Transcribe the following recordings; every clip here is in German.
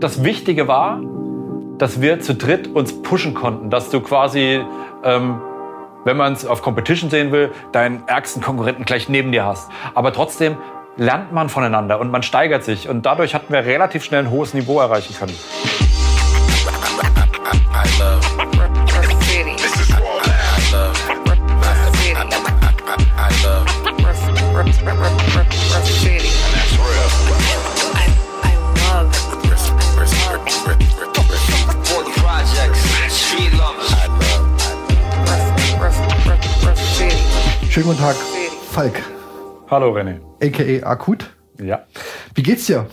Das Wichtige war, dass wir zu dritt uns pushen konnten, dass du quasi, ähm, wenn man es auf Competition sehen will, deinen ärgsten Konkurrenten gleich neben dir hast. Aber trotzdem lernt man voneinander und man steigert sich. Und dadurch hatten wir relativ schnell ein hohes Niveau erreichen können. I love Schönen guten Tag, Falk. Hallo René. AKA Akut. Ja. Wie geht's dir?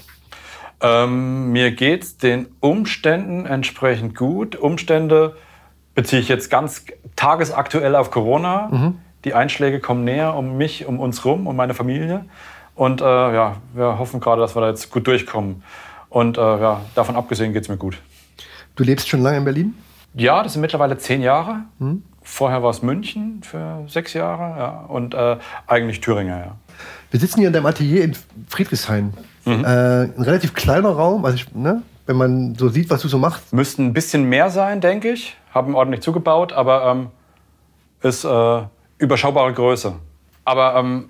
Ähm, mir geht's den Umständen entsprechend gut. Umstände beziehe ich jetzt ganz tagesaktuell auf Corona. Mhm. Die Einschläge kommen näher um mich, um uns rum, um meine Familie. Und äh, ja, wir hoffen gerade, dass wir da jetzt gut durchkommen. Und äh, ja, davon abgesehen geht's mir gut. Du lebst schon lange in Berlin? Ja, das sind mittlerweile zehn Jahre. Mhm. Vorher war es München für sechs Jahre ja, und äh, eigentlich Thüringer. Ja. Wir sitzen hier in deinem Atelier in Friedrichshain. Mhm. Äh, ein relativ kleiner Raum, also ich, ne, wenn man so sieht, was du so machst. Müssten ein bisschen mehr sein, denke ich. Haben ordentlich zugebaut, aber ähm, ist äh, überschaubare Größe. Aber ähm,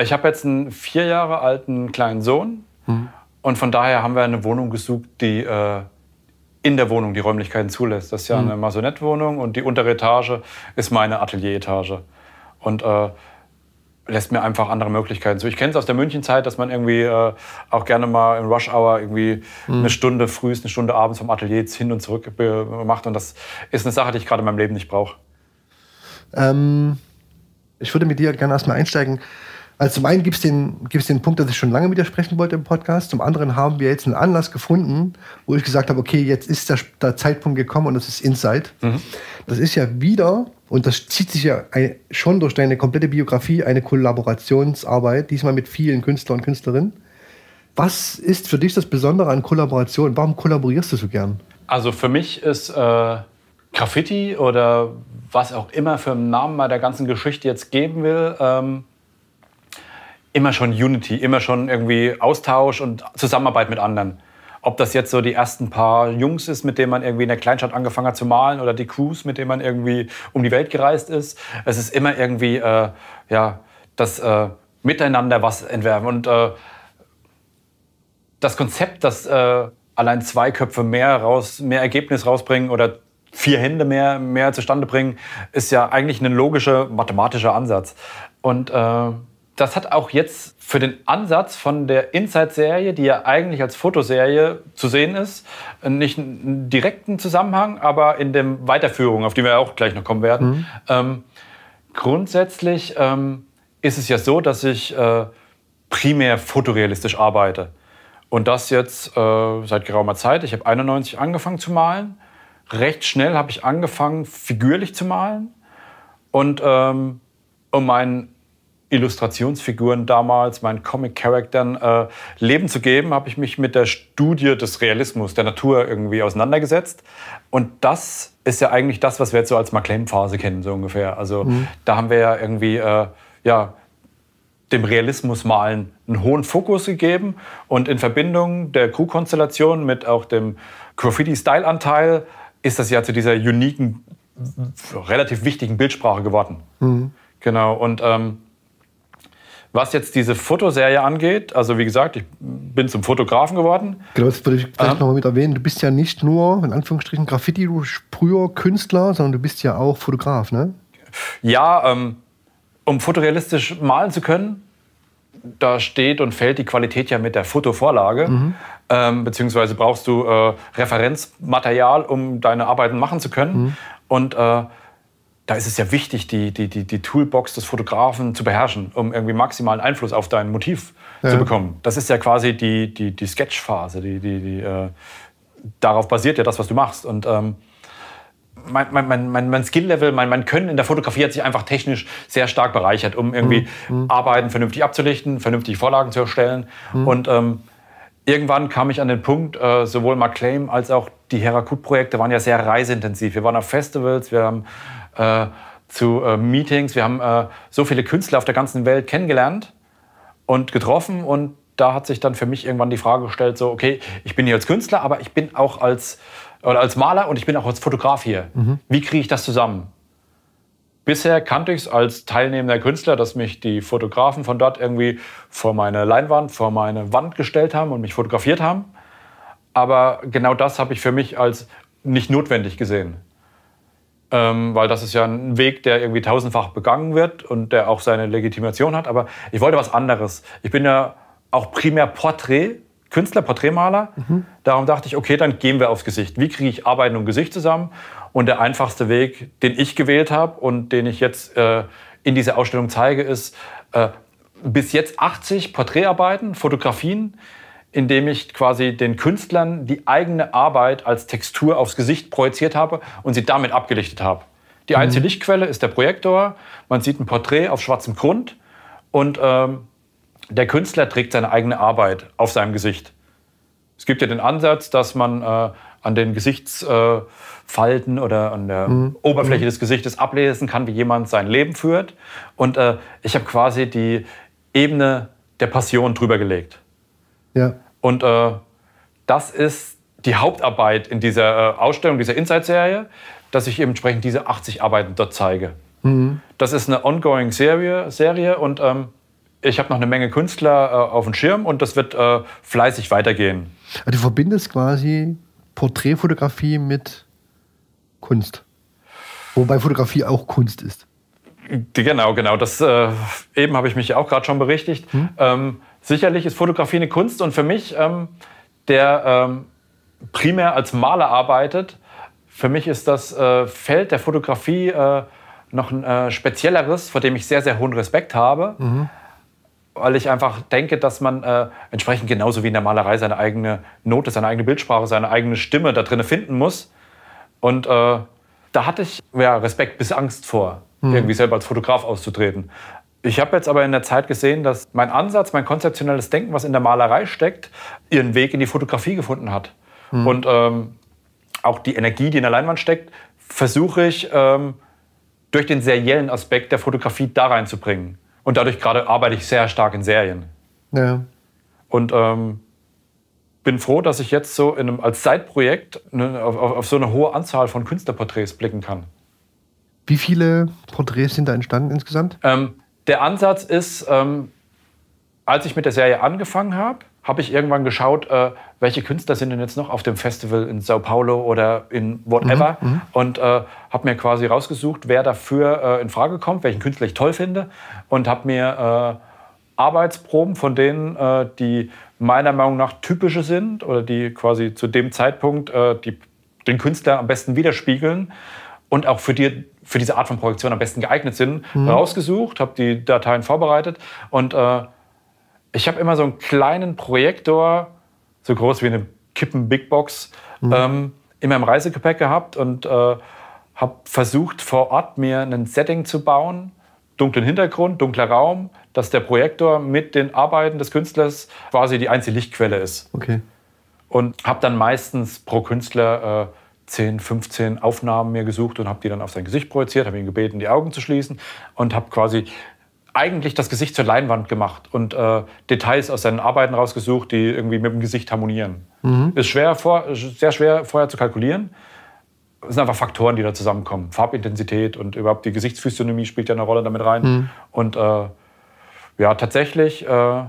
ich habe jetzt einen vier Jahre alten kleinen Sohn mhm. und von daher haben wir eine Wohnung gesucht, die äh, in der Wohnung die Räumlichkeiten zulässt. Das ist ja mhm. eine Masonettwohnung und die untere Etage ist meine Atelieretage. Und äh, lässt mir einfach andere Möglichkeiten zu. Ich kenne es aus der Münchenzeit, dass man irgendwie äh, auch gerne mal im Rush Hour irgendwie mhm. eine Stunde frühs, eine Stunde abends vom Atelier hin und zurück macht. Und das ist eine Sache, die ich gerade in meinem Leben nicht brauche. Ähm, ich würde mit dir gerne erstmal einsteigen. Also zum einen gibt es den, gibt's den Punkt, dass ich schon lange widersprechen wollte im Podcast. Zum anderen haben wir jetzt einen Anlass gefunden, wo ich gesagt habe, okay, jetzt ist der, der Zeitpunkt gekommen und das ist Insight. Mhm. Das ist ja wieder, und das zieht sich ja ein, schon durch deine komplette Biografie, eine Kollaborationsarbeit, diesmal mit vielen Künstlern und Künstlerinnen. Was ist für dich das Besondere an Kollaboration? Warum kollaborierst du so gern? Also für mich ist äh, Graffiti oder was auch immer für einen Namen bei der ganzen Geschichte jetzt geben will, ähm immer schon Unity, immer schon irgendwie Austausch und Zusammenarbeit mit anderen. Ob das jetzt so die ersten paar Jungs ist, mit denen man irgendwie in der Kleinstadt angefangen hat zu malen, oder die Crews, mit denen man irgendwie um die Welt gereist ist. Es ist immer irgendwie äh, ja, das äh, Miteinander was entwerfen. Und äh, das Konzept, dass äh, allein zwei Köpfe mehr, raus, mehr Ergebnis rausbringen oder vier Hände mehr, mehr zustande bringen, ist ja eigentlich ein logischer mathematischer Ansatz. Und äh, das hat auch jetzt für den Ansatz von der Inside-Serie, die ja eigentlich als Fotoserie zu sehen ist, nicht einen direkten Zusammenhang, aber in der Weiterführung, auf die wir auch gleich noch kommen werden. Mhm. Ähm, grundsätzlich ähm, ist es ja so, dass ich äh, primär fotorealistisch arbeite. Und das jetzt äh, seit geraumer Zeit. Ich habe 91 angefangen zu malen. Recht schnell habe ich angefangen, figürlich zu malen. Und ähm, um meinen Illustrationsfiguren damals, meinen Comic-Charaktern äh, Leben zu geben, habe ich mich mit der Studie des Realismus, der Natur irgendwie auseinandergesetzt. Und das ist ja eigentlich das, was wir jetzt so als McLean-Phase kennen, so ungefähr. Also mhm. da haben wir ja irgendwie, äh, ja, dem Realismus malen einen hohen Fokus gegeben und in Verbindung der Crew-Konstellation mit auch dem Graffiti-Style-Anteil ist das ja zu dieser uniken, relativ wichtigen Bildsprache geworden. Mhm. Genau, und ähm, was jetzt diese Fotoserie angeht, also wie gesagt, ich bin zum Fotografen geworden. Genau, das würde ich vielleicht ähm. nochmal mit erwähnen. Du bist ja nicht nur, in Anführungsstrichen, Graffiti-Sprüher, Künstler, sondern du bist ja auch Fotograf, ne? Ja, ähm, um fotorealistisch malen zu können, da steht und fällt die Qualität ja mit der Fotovorlage. Mhm. Ähm, beziehungsweise brauchst du äh, Referenzmaterial, um deine Arbeiten machen zu können. Mhm. Und äh, da ist es ja wichtig, die, die, die, die Toolbox des Fotografen zu beherrschen, um irgendwie maximalen Einfluss auf dein Motiv ja. zu bekommen. Das ist ja quasi die, die, die Sketch-Phase, die, die, die, äh, darauf basiert ja das, was du machst. Und ähm, mein, mein, mein, mein Skill-Level, mein, mein Können in der Fotografie hat sich einfach technisch sehr stark bereichert, um irgendwie mhm. Arbeiten vernünftig abzulichten, vernünftige Vorlagen zu erstellen. Mhm. Und ähm, irgendwann kam ich an den Punkt, äh, sowohl McClaim als auch die Herakut-Projekte waren ja sehr reiseintensiv. Wir waren auf Festivals, wir haben äh, zu äh, Meetings. Wir haben äh, so viele Künstler auf der ganzen Welt kennengelernt und getroffen. Und da hat sich dann für mich irgendwann die Frage gestellt, so, okay, ich bin hier als Künstler, aber ich bin auch als, oder als Maler und ich bin auch als Fotograf hier. Mhm. Wie kriege ich das zusammen? Bisher kannte ich es als teilnehmender Künstler, dass mich die Fotografen von dort irgendwie vor meine Leinwand, vor meine Wand gestellt haben und mich fotografiert haben. Aber genau das habe ich für mich als nicht notwendig gesehen ähm, weil das ist ja ein Weg, der irgendwie tausendfach begangen wird und der auch seine Legitimation hat. Aber ich wollte was anderes. Ich bin ja auch primär Porträt, Künstler, Porträtmaler. Mhm. Darum dachte ich, okay, dann gehen wir aufs Gesicht. Wie kriege ich Arbeiten und Gesicht zusammen? Und der einfachste Weg, den ich gewählt habe und den ich jetzt äh, in dieser Ausstellung zeige, ist äh, bis jetzt 80 Porträtarbeiten, Fotografien, indem ich quasi den Künstlern die eigene Arbeit als Textur aufs Gesicht projiziert habe und sie damit abgelichtet habe. Die mhm. einzige mhm. Lichtquelle ist der Projektor. Man sieht ein Porträt auf schwarzem Grund und ähm, der Künstler trägt seine eigene Arbeit auf seinem Gesicht. Es gibt ja den Ansatz, dass man äh, an den Gesichtsfalten äh, oder an der mhm. mhm. Oberfläche mhm. des Gesichtes ablesen kann, wie jemand sein Leben führt. Und äh, ich habe quasi die Ebene der Passion drüber gelegt. Ja. Und äh, das ist die Hauptarbeit in dieser äh, Ausstellung, dieser Inside-Serie, dass ich eben entsprechend diese 80 Arbeiten dort zeige. Mhm. Das ist eine ongoing Serie, Serie und ähm, ich habe noch eine Menge Künstler äh, auf dem Schirm und das wird äh, fleißig weitergehen. Also du verbindest quasi Porträtfotografie mit Kunst. Wobei Fotografie auch Kunst ist. Genau, genau. Das, äh, eben habe ich mich auch gerade schon berichtigt. Hm? Ähm, sicherlich ist Fotografie eine Kunst und für mich, ähm, der ähm, primär als Maler arbeitet, für mich ist das äh, Feld der Fotografie äh, noch ein äh, spezielleres, vor dem ich sehr, sehr hohen Respekt habe. Mhm. Weil ich einfach denke, dass man äh, entsprechend genauso wie in der Malerei seine eigene Note, seine eigene Bildsprache, seine eigene Stimme da drin finden muss. Und äh, da hatte ich ja, Respekt bis Angst vor, mhm. irgendwie selber als Fotograf auszutreten. Ich habe jetzt aber in der Zeit gesehen, dass mein Ansatz, mein konzeptionelles Denken, was in der Malerei steckt, ihren Weg in die Fotografie gefunden hat. Hm. Und ähm, auch die Energie, die in der Leinwand steckt, versuche ich ähm, durch den seriellen Aspekt der Fotografie da reinzubringen. Und dadurch gerade arbeite ich sehr stark in Serien. Ja. Und ähm, bin froh, dass ich jetzt so einem, als Zeitprojekt ne, auf, auf, so eine hohe Anzahl von Künstlerporträts blicken kann. Wie viele Porträts sind da entstanden insgesamt? Ähm, der Ansatz ist, ähm, als ich mit der Serie angefangen habe, habe ich irgendwann geschaut, äh, welche Künstler sind denn jetzt noch auf dem Festival in Sao Paulo oder in whatever mhm, mhm, und äh, habe mir quasi rausgesucht, wer dafür äh, in Frage kommt, welchen Künstler ich toll finde und habe mir äh, Arbeitsproben von denen, äh, die meiner Meinung nach typische sind oder die quasi zu dem Zeitpunkt äh, die, den Künstler am besten widerspiegeln, und auch für, die, für diese Art von Projektion am besten geeignet sind, mhm. rausgesucht, habe die Dateien vorbereitet und äh, ich habe immer so einen kleinen Projektor, so groß wie eine Kippen-Bigbox, mhm. ähm, in meinem Reisegepäck gehabt und äh, habe versucht, vor Ort mir ein Setting zu bauen, dunklen Hintergrund, dunkler Raum, dass der Projektor mit den Arbeiten des Künstlers quasi die einzige Lichtquelle ist. Okay. Und habe dann meistens pro Künstler äh, 10, 15 Aufnahmen mir gesucht und habe die dann auf sein Gesicht projiziert, habe ihn gebeten, die Augen zu schließen und habe quasi eigentlich das Gesicht zur Leinwand gemacht und äh, Details aus seinen Arbeiten rausgesucht, die irgendwie mit dem Gesicht harmonieren. Mhm. Ist schwer vor, sehr schwer vorher zu kalkulieren. Es sind einfach Faktoren, die da zusammenkommen. Farbintensität und überhaupt die Gesichtsphysiognomie spielt ja eine Rolle damit rein. Mhm. Und äh, ja, tatsächlich äh,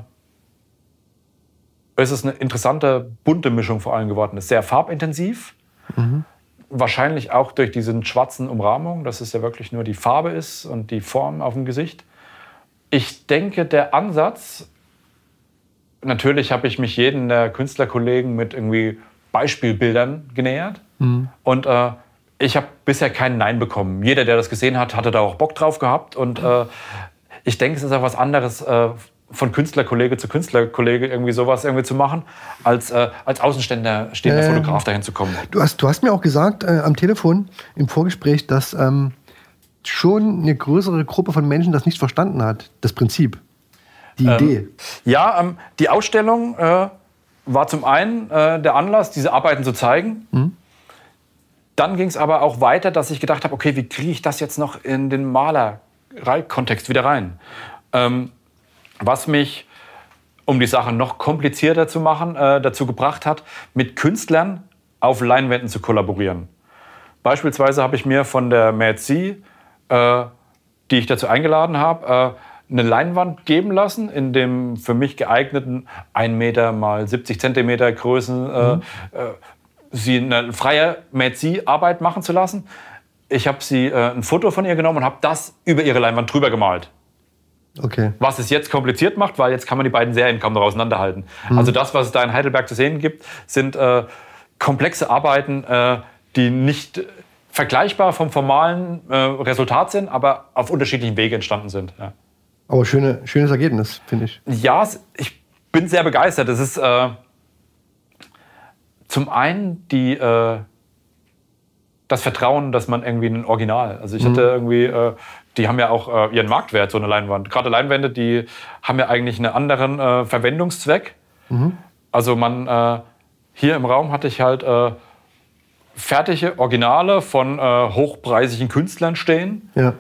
ist es eine interessante, bunte Mischung vor allem geworden. Ist sehr farbintensiv Mhm. Wahrscheinlich auch durch diesen schwarzen Umrahmung, dass es ja wirklich nur die Farbe ist und die Form auf dem Gesicht. Ich denke, der Ansatz, natürlich habe ich mich jeden der Künstlerkollegen mit irgendwie Beispielbildern genähert. Mhm. Und äh, ich habe bisher keinen Nein bekommen. Jeder, der das gesehen hat, hatte da auch Bock drauf gehabt. Und äh, ich denke, es ist auch was anderes, äh, von Künstlerkollege zu Künstlerkollege irgendwie sowas irgendwie zu machen, als, äh, als außenstehender stehender ähm, Fotograf dahin zu kommen. Du hast, du hast mir auch gesagt äh, am Telefon im Vorgespräch, dass ähm, schon eine größere Gruppe von Menschen das nicht verstanden hat, das Prinzip, die ähm, Idee. Ja, ähm, die Ausstellung äh, war zum einen äh, der Anlass, diese Arbeiten zu zeigen. Mhm. Dann ging es aber auch weiter, dass ich gedacht habe, okay, wie kriege ich das jetzt noch in den Malerei-Kontext wieder rein? Ähm, was mich, um die Sache noch komplizierter zu machen, äh, dazu gebracht hat, mit Künstlern auf Leinwänden zu kollaborieren. Beispielsweise habe ich mir von der Mercy, äh, die ich dazu eingeladen habe, äh, eine Leinwand geben lassen in dem für mich geeigneten 1 Meter mal 70 Zentimeter Größen, äh, mhm. Äh, sie eine freie Mercy-Arbeit machen zu lassen. Ich habe sie äh, ein Foto von ihr genommen und habe das über ihre Leinwand drüber gemalt. Okay. Was es jetzt kompliziert macht, weil jetzt kann man die beiden Serien kaum noch auseinanderhalten. Mhm. Also das, was es da in Heidelberg zu sehen gibt, sind äh, komplexe Arbeiten, äh, die nicht vergleichbar vom formalen äh, Resultat sind, aber auf unterschiedlichen Wegen entstanden sind. Ja. Aber schöne, schönes Ergebnis, finde ich. Ja, ich bin sehr begeistert. Es ist äh, zum einen die äh, das Vertrauen, dass man irgendwie ein Original. Also ich hm. hatte irgendwie äh, die haben ja auch äh, ihren Marktwert, so eine Leinwand. Gerade Leinwände, die haben ja eigentlich einen anderen äh, Verwendungszweck. Mhm. Also man, äh, hier im Raum hatte ich halt äh, fertige Originale von äh, hochpreisigen Künstlern stehen. Ja.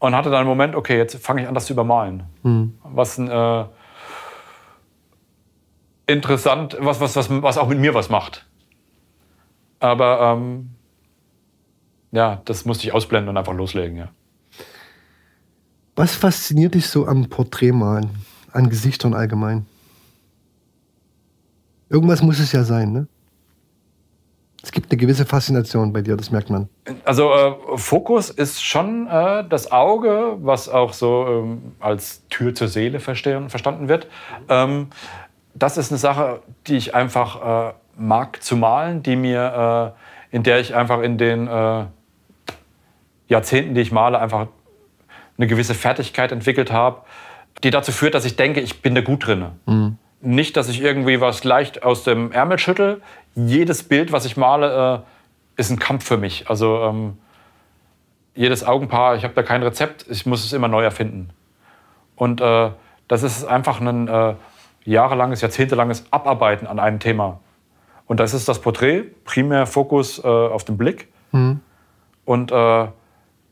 Und hatte dann einen Moment, okay, jetzt fange ich an, das zu übermalen. Mhm. Was ein, äh, interessant, was, was, was, was auch mit mir was macht. Aber ähm, ja, das musste ich ausblenden und einfach loslegen, ja. Was fasziniert dich so am Porträtmalen, an Gesichtern allgemein? Irgendwas muss es ja sein, ne? Es gibt eine gewisse Faszination bei dir, das merkt man. Also äh, Fokus ist schon äh, das Auge, was auch so ähm, als Tür zur Seele verstehen, verstanden wird. Ähm, das ist eine Sache, die ich einfach äh, mag zu malen, die mir, äh, in der ich einfach in den äh, Jahrzehnten, die ich male, einfach eine gewisse Fertigkeit entwickelt habe, die dazu führt, dass ich denke, ich bin da gut drin. Mhm. Nicht, dass ich irgendwie was leicht aus dem Ärmel schüttel. Jedes Bild, was ich male, äh, ist ein Kampf für mich. Also ähm, jedes Augenpaar, ich habe da kein Rezept, ich muss es immer neu erfinden. Und äh, das ist einfach ein äh, jahrelanges, jahrzehntelanges Abarbeiten an einem Thema. Und das ist das Porträt, primär Fokus äh, auf den Blick. Mhm. Und äh,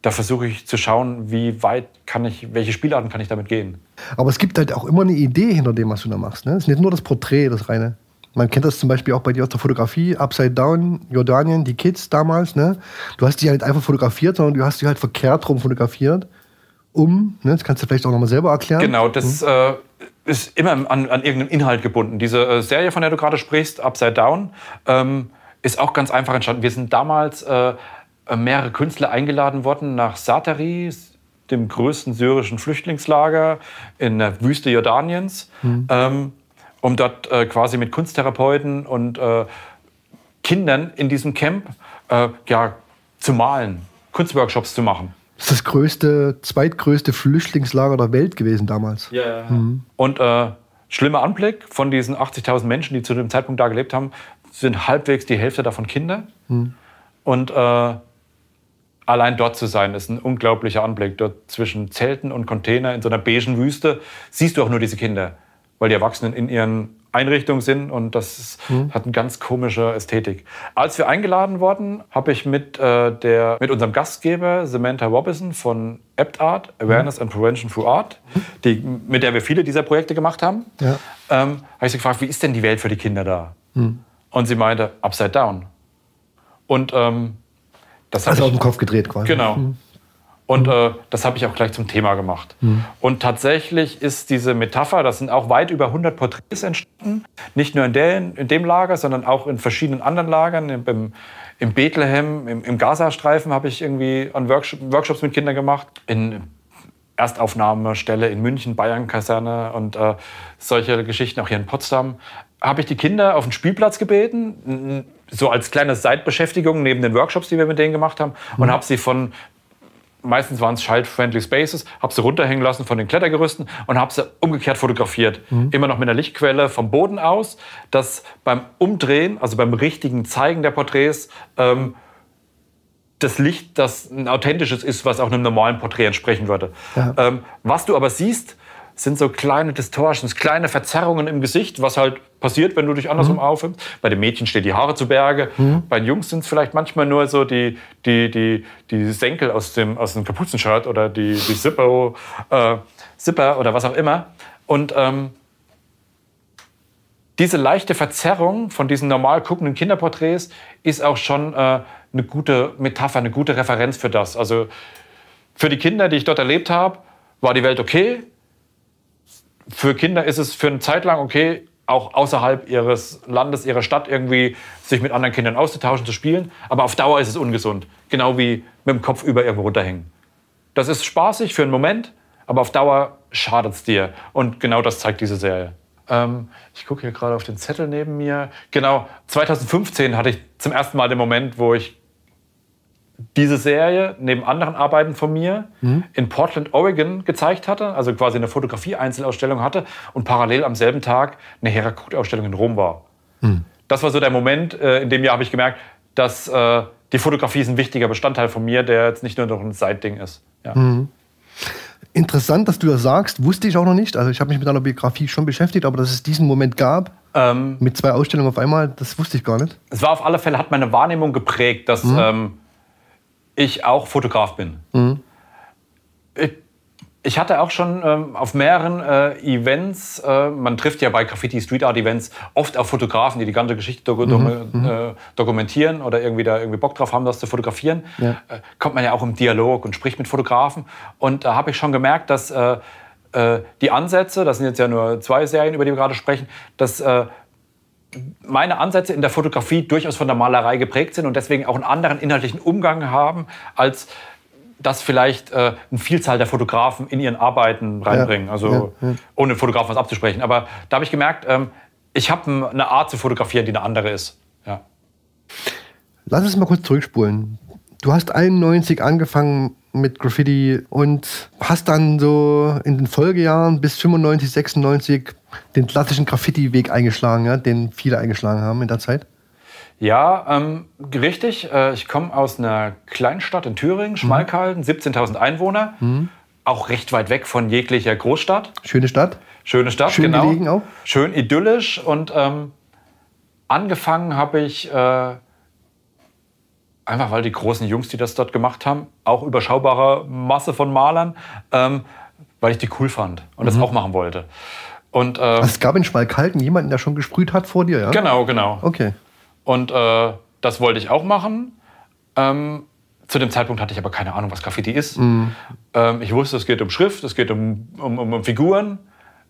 da versuche ich zu schauen, wie weit kann ich, welche Spielarten kann ich damit gehen. Aber es gibt halt auch immer eine Idee hinter dem, was du da machst. Ne? Es ist nicht nur das Porträt, das reine. Man kennt das zum Beispiel auch bei dir aus der Fotografie, Upside Down, Jordanien, die Kids damals. Ne? Du hast die halt einfach fotografiert, sondern du hast die halt verkehrt rum fotografiert, um, ne? das kannst du vielleicht auch nochmal selber erklären. Genau, das hm? äh, ist immer an, an, irgendeinen Inhalt gebunden. Diese äh, Serie, von der du gerade sprichst, Upside Down, ähm, ist auch ganz einfach entstanden. Wir sind damals äh, äh, mehrere Künstler eingeladen worden nach Satari, dem größten syrischen Flüchtlingslager in der Wüste Jordaniens, mhm. ähm, um dort äh, quasi mit Kunsttherapeuten und äh, Kindern in diesem Camp äh, ja, zu malen, Kunstworkshops zu machen. Das ist das größte, zweitgrößte Flüchtlingslager der Welt gewesen damals. Ja, ja, ja. Mhm. Und äh, schlimmer Anblick von diesen 80.000 Menschen, die zu dem Zeitpunkt da gelebt haben, sind halbwegs die Hälfte davon Kinder. Mhm. Und äh, allein dort zu sein, ist ein unglaublicher Anblick. Dort zwischen Zelten und Container in so einer beigen Wüste siehst du auch nur diese Kinder, weil die Erwachsenen in ihren Einrichtungen sind und das ist, mhm. hat eine ganz komische Ästhetik. Als wir eingeladen wurden, habe ich mit, äh, der, mit unserem Gastgeber Samantha Robinson von Apt Art, Awareness mhm. and Prevention Through Art, die, mit der wir viele dieser Projekte gemacht haben, ja. ähm, habe ich sie gefragt, wie ist denn die Welt für die Kinder da? Mhm. Und sie meinte, upside down. Und ähm, das also ich, aus dem Kopf gedreht quasi. Genau. Mhm. Und mhm. äh, das habe ich auch gleich zum Thema gemacht. Mhm. Und tatsächlich ist diese Metapher, das sind auch weit über 100 Porträts entstanden, nicht nur in, den, in dem Lager, sondern auch in verschiedenen anderen Lagern. Im, im Bethlehem, im, im Gazastreifen habe ich irgendwie an Workshop, Workshops mit Kindern gemacht, in Erstaufnahmestelle in München, Bayern, Kaserne und äh, solche Geschichten, auch hier in Potsdam. Habe ich die Kinder auf den Spielplatz gebeten, so als kleine Seitbeschäftigung neben den Workshops, die wir mit denen gemacht haben, mhm. und habe sie von meistens waren es child-friendly Spaces, habe sie runterhängen lassen von den Klettergerüsten und habe sie umgekehrt fotografiert. Mhm. Immer noch mit einer Lichtquelle vom Boden aus, dass beim Umdrehen, also beim richtigen Zeigen der Porträts, ähm, das Licht, das ein authentisches ist, was auch einem normalen Porträt entsprechen würde. Ja. Ähm, was du aber siehst, sind so kleine Distortions, kleine Verzerrungen im Gesicht, was halt passiert, wenn du dich andersrum mhm. aufhängst. Bei den Mädchen stehen die Haare zu Berge. Mhm. Bei den Jungs sind es vielleicht manchmal nur so die, die, die, die Senkel aus dem, aus dem Kapuzenshirt oder die, die Zippo, äh, Zipper oder was auch immer. Und ähm, diese leichte Verzerrung von diesen normal guckenden Kinderporträts ist auch schon äh, eine gute Metapher, eine gute Referenz für das. Also für die Kinder, die ich dort erlebt habe, war die Welt okay für Kinder ist es für eine Zeit lang okay, auch außerhalb ihres Landes, ihrer Stadt irgendwie sich mit anderen Kindern auszutauschen, zu spielen. Aber auf Dauer ist es ungesund. Genau wie mit dem Kopf über irgendwo runterhängen. Das ist spaßig für einen Moment, aber auf Dauer schadet es dir. Und genau das zeigt diese Serie. Ähm, ich gucke hier gerade auf den Zettel neben mir. Genau, 2015 hatte ich zum ersten Mal den Moment, wo ich diese Serie neben anderen Arbeiten von mir mhm. in Portland, Oregon gezeigt hatte, also quasi eine Fotografie-Einzelausstellung hatte und parallel am selben Tag eine Herakut-Ausstellung in Rom war. Mhm. Das war so der Moment, äh, in dem Jahr habe ich gemerkt, dass äh, die Fotografie ist ein wichtiger Bestandteil von mir, der jetzt nicht nur noch ein Side-Ding ist. Ja. Mhm. Interessant, dass du das sagst, wusste ich auch noch nicht. Also ich habe mich mit deiner Biografie schon beschäftigt, aber dass es diesen Moment gab, ähm, mit zwei Ausstellungen auf einmal, das wusste ich gar nicht. Es war auf alle Fälle, hat meine Wahrnehmung geprägt, dass... Mhm. Ähm, ich auch Fotograf bin. Mhm. Ich, ich, hatte auch schon ähm, auf mehreren äh, Events, äh, man trifft ja bei Graffiti Street Art Events oft auf Fotografen, die die ganze Geschichte do mhm, do mhm. äh, dokumentieren oder irgendwie da irgendwie Bock drauf haben, das zu fotografieren. Ja. Äh, kommt man ja auch im Dialog und spricht mit Fotografen. Und da habe ich schon gemerkt, dass äh, äh, die Ansätze, das sind jetzt ja nur zwei Serien, über die wir gerade sprechen, dass meine Ansätze in der Fotografie durchaus von der Malerei geprägt sind und deswegen auch einen anderen inhaltlichen Umgang haben, als das vielleicht äh, eine Vielzahl der Fotografen in ihren Arbeiten reinbringen. Ja, also ja, ja. ohne Fotografen was abzusprechen. Aber da habe ich gemerkt, ähm, ich habe eine Art zu fotografieren, die eine andere ist. Lass uns mal kurz zurückspulen. Du hast 91 angefangen mit Graffiti und hast dann so in den Folgejahren bis 95, 96 den klassischen Graffiti-Weg eingeschlagen, ja, den viele eingeschlagen haben in der Zeit. Ja, ähm, richtig. Äh, ich komme aus einer Kleinstadt in Thüringen, mhm. Schmalkalden, mhm. 17.000 Einwohner. Mhm. Auch recht weit weg von jeglicher Großstadt. Schöne Stadt. Schöne Stadt, Schön genau. Schön idyllisch und ähm, angefangen habe ich äh, einfach weil die großen Jungs, die das dort gemacht haben, auch überschaubare Masse von Malern, ähm, weil ich die cool fand und mhm. das auch machen wollte. Und, äh, also es gab in Schmalkalden jemanden, der schon gesprüht hat vor dir, ja? Genau, genau. Okay. Und äh, das wollte ich auch machen. Ähm, zu dem Zeitpunkt hatte ich aber keine Ahnung, was Graffiti ist. Mhm. Ähm, ich wusste, es geht um Schrift, es geht um, um, um, um Figuren.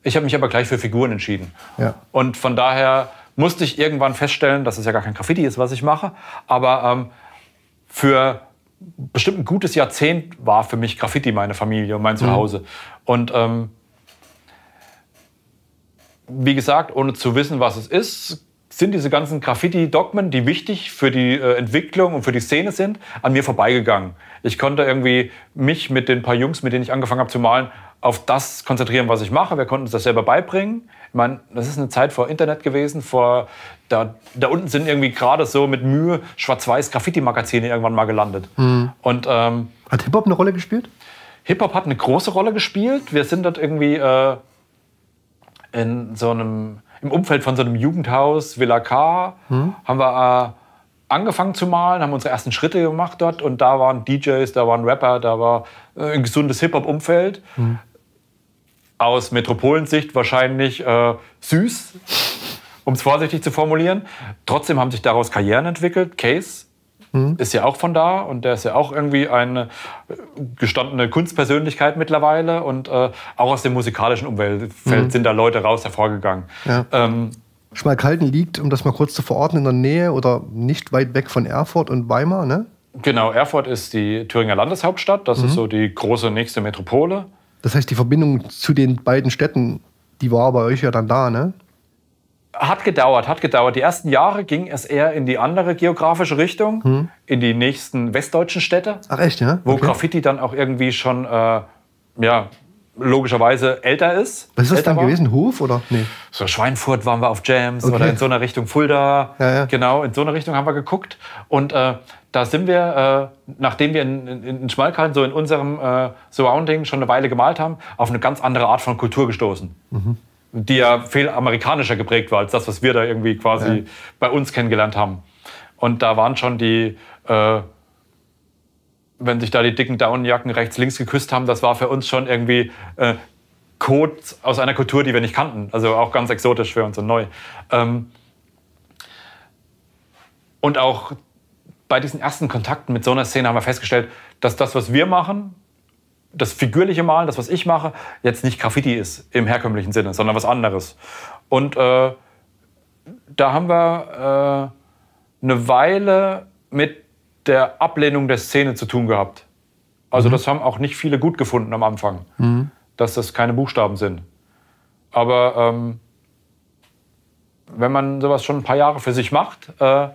Ich habe mich aber gleich für Figuren entschieden. Ja. Und von daher musste ich irgendwann feststellen, dass es ja gar kein Graffiti ist, was ich mache. Aber ähm, für bestimmt ein gutes Jahrzehnt war für mich Graffiti meine Familie und mein mhm. Zuhause. Mhm. Und ähm, wie gesagt, ohne zu wissen, was es ist, sind diese ganzen Graffiti-Dogmen, die wichtig für die äh, Entwicklung und für die Szene sind, an mir vorbeigegangen. Ich konnte irgendwie mich mit den paar Jungs, mit denen ich angefangen habe zu malen, auf das konzentrieren, was ich mache. Wir konnten uns das selber beibringen meine, das ist eine Zeit vor Internet gewesen, vor da, da unten sind irgendwie gerade so mit Mühe schwarz-weiß Graffiti-Magazine irgendwann mal gelandet. Mhm. Und, ähm, hat Hip-Hop eine Rolle gespielt? Hip-Hop hat eine große Rolle gespielt. Wir sind dort irgendwie äh, in so einem, im Umfeld von so einem Jugendhaus, Villa K, mhm. haben wir äh, angefangen zu malen, haben unsere ersten Schritte gemacht dort und da waren DJs, da waren Rapper, da war äh, ein gesundes Hip-Hop-Umfeld. Mhm aus Metropolensicht wahrscheinlich äh, süß, um es vorsichtig zu formulieren. Trotzdem haben sich daraus Karrieren entwickelt. Case hm. ist ja auch von da und der ist ja auch irgendwie eine äh, gestandene Kunstpersönlichkeit mittlerweile. Und äh, auch aus dem musikalischen Umfeld hm. sind da Leute raus hervorgegangen. Ja. Ähm, Schmalkalden liegt, um das mal kurz zu verorten, in der Nähe oder nicht weit weg von Erfurt und Weimar, ne? Genau, Erfurt ist die Thüringer Landeshauptstadt. Das mhm. ist so die große nächste Metropole. Das heißt, die Verbindung zu den beiden Städten, die war bei euch ja dann da, ne? Hat gedauert, hat gedauert. Die ersten Jahre ging es eher in die andere geografische Richtung, hm. in die nächsten westdeutschen Städte. Ach echt, ja? Wo Graffiti dann auch irgendwie schon äh, ja, logischerweise älter ist. Was ist das dann war. gewesen? Hof oder? Nee. So Schweinfurt waren wir auf Jams okay. oder in so einer Richtung Fulda. Ja, ja. Genau, in so einer Richtung haben wir geguckt. Und äh, da sind wir, äh, nachdem wir in, in, Schmalkalden, so in unserem äh, Surrounding schon eine Weile gemalt haben, auf eine ganz andere Art von Kultur gestoßen. Mhm. Die ja viel amerikanischer geprägt war als das, was wir da irgendwie quasi ja. bei uns kennengelernt haben. Und da waren schon die äh, wenn sich da die dicken Daunenjacken rechts, links geküsst haben, das war für uns schon irgendwie äh, Code aus einer Kultur, die wir nicht kannten. Also auch ganz exotisch für uns und neu. Ähm und auch bei diesen ersten Kontakten mit so einer Szene haben wir festgestellt, dass das, was wir machen, das figürliche Malen, das, was ich mache, jetzt nicht Graffiti ist im herkömmlichen Sinne, sondern was anderes. Und äh, da haben wir äh, eine Weile mit der Ablehnung der Szene zu tun gehabt. Also mhm. das haben auch nicht viele gut gefunden am Anfang, mhm. dass das keine Buchstaben sind. Aber ähm, wenn man sowas schon ein paar Jahre für sich macht, äh,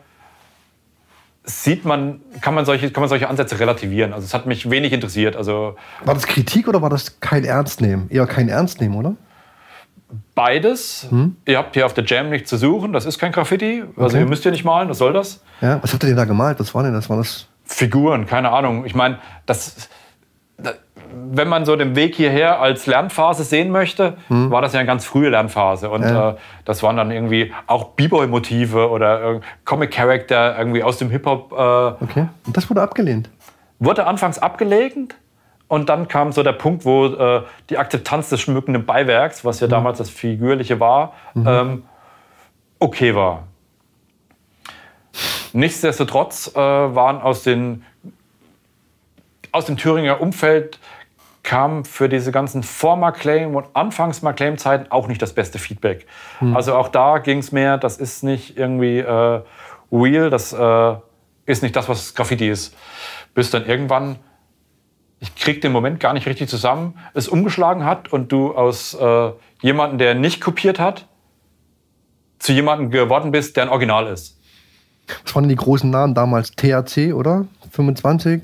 sieht man, kann man, solche, kann man solche Ansätze relativieren. Also es hat mich wenig interessiert. Also, war das Kritik oder war das kein Ernst nehmen? Eher kein Ernst nehmen, oder? Beides. Hm? Ihr habt hier auf der Jam nichts zu suchen, das ist kein Graffiti. Also ihr müsst hier nicht malen, was soll das? Ja, was habt ihr denn da gemalt? Was waren denn das? War das? Figuren, keine Ahnung. Ich meine, das, wenn man so den Weg hierher als Lernphase sehen möchte, hm? war das ja eine ganz frühe Lernphase. Und ja. äh, das waren dann irgendwie auch B-Boy-Motive oder Comic-Character irgendwie aus dem Hip-Hop. Äh, okay. Und das wurde abgelehnt? Wurde anfangs abgelehnt, und dann kam so der Punkt, wo äh, die Akzeptanz des schmückenden Beiwerks, was ja mhm. damals das Figürliche war, mhm. ähm, okay war. Nichtsdestotrotz äh, waren aus, den, aus dem Thüringer Umfeld kam für diese ganzen Vor-McLean und Anfangs-McLean-Zeiten auch nicht das beste Feedback. Mhm. Also auch da ging es mehr, das ist nicht irgendwie äh, real, das äh, ist nicht das, was Graffiti ist. Bis dann irgendwann ich krieg den Moment gar nicht richtig zusammen, es umgeschlagen hat und du aus äh, jemandem, der nicht kopiert hat, zu jemandem geworden bist, der ein Original ist. Was waren denn die großen Namen damals? THC, oder? 25?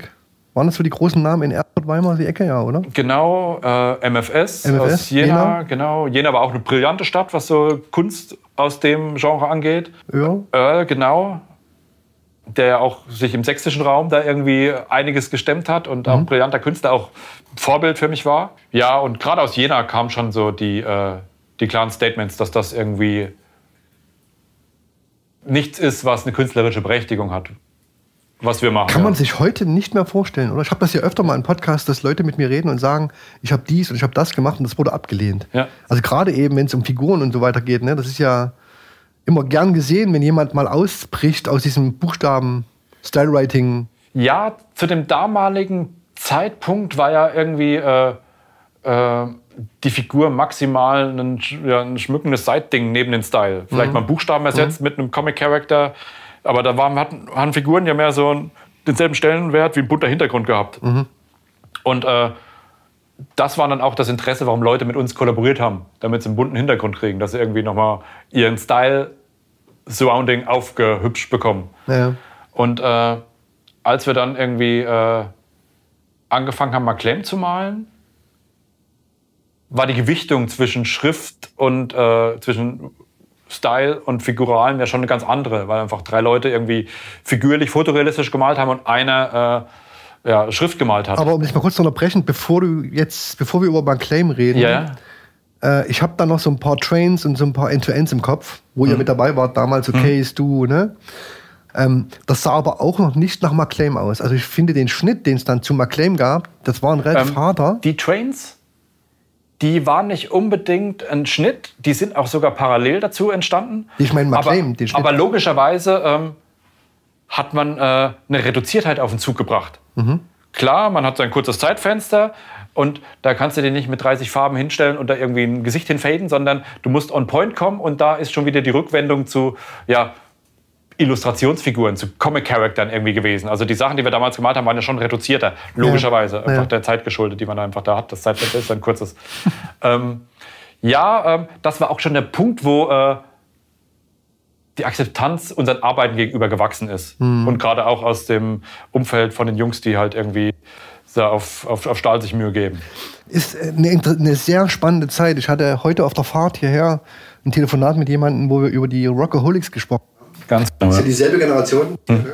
Waren das so die großen Namen in Erfurt, Weimar, die Ecke, ja, oder? Genau, äh, MFS, MFS, aus Jena, Jena, genau. Jena war auch eine brillante Stadt, was so Kunst aus dem Genre angeht. Ja. Äh, genau der auch sich im sächsischen Raum da irgendwie einiges gestemmt hat und mhm. auch brillanter Künstler, auch Vorbild für mich war. Ja, und gerade aus Jena kamen schon so die, äh, die klaren Statements, dass das irgendwie nichts ist, was eine künstlerische Berechtigung hat. Was wir machen. Kann ja. man sich heute nicht mehr vorstellen, oder? Ich habe das ja öfter mal im Podcast, dass Leute mit mir reden und sagen, ich habe dies und ich habe das gemacht und das wurde abgelehnt. Ja. Also gerade eben, wenn es um Figuren und so weiter geht, ne, das ist ja, immer gern gesehen, wenn jemand mal ausbricht aus diesem Buchstaben style writing Ja, zu dem damaligen Zeitpunkt war ja irgendwie äh, äh, die Figur maximal ein, ja, ein schmückendes Seitding neben dem Style. Vielleicht mhm. mal einen Buchstaben mhm. ersetzt mhm. mit einem comic character Aber da waren, hatten, hatten Figuren ja mehr so einen, denselben Stellenwert wie ein bunter Hintergrund gehabt. Mhm. Und äh, das war dann auch das Interesse, warum Leute mit uns kollaboriert haben, damit sie einen bunten Hintergrund kriegen, dass sie irgendwie nochmal ihren Style Surrounding aufgehübscht bekommen. Ja. Und äh, als wir dann irgendwie äh, angefangen haben, mal Claim zu malen, war die Gewichtung zwischen Schrift und äh, zwischen Style und Figuralen ja schon eine ganz andere, weil einfach drei Leute irgendwie figürlich, fotorealistisch gemalt haben und einer äh, ja, Schrift gemalt hat. Aber um dich mal kurz zu unterbrechen, bevor du jetzt, bevor wir über Claim reden, yeah. Äh, ich habe da noch so ein paar Trains und so ein paar End-to-Ends im Kopf, wo mhm. ihr mit dabei wart damals, mhm. okay, ist du, ne? Ähm, das sah aber auch noch nicht nach McClaim aus. Also ich finde den Schnitt, den es dann zu McClaim gab, das war ein relativ ähm, harter. Die Trains, die waren nicht unbedingt ein Schnitt, die sind auch sogar parallel dazu entstanden. Ich meine McClaim, aber, den Schnitt. Aber logischerweise ähm, hat man äh, eine Reduziertheit auf den Zug gebracht. Mhm. Klar, man hat so ein kurzes Zeitfenster, und da kannst du den nicht mit 30 Farben hinstellen und da irgendwie ein Gesicht hinfaden, sondern du musst on point kommen und da ist schon wieder die Rückwendung zu, ja, Illustrationsfiguren, zu Comic-Charaktern irgendwie gewesen. Also die Sachen, die wir damals gemalt haben, waren ja schon reduzierter, logischerweise. Ja, einfach der Zeit geschuldet, die man einfach da hat. Das Zeitfenster ist ein kurzes. ähm, ja, ähm, das war auch schon der Punkt, wo äh, die Akzeptanz unseren Arbeiten gegenüber gewachsen ist. Mhm. Und gerade auch aus dem Umfeld von den Jungs, die halt irgendwie da auf, auf, auf Stahl sich Mühe geben. Ist äh, eine, eine sehr spannende Zeit. Ich hatte heute auf der Fahrt hierher ein Telefonat mit jemandem, wo wir über die Rockaholics gesprochen haben. Ganz genau. Das ist dieselbe Generation. Hm.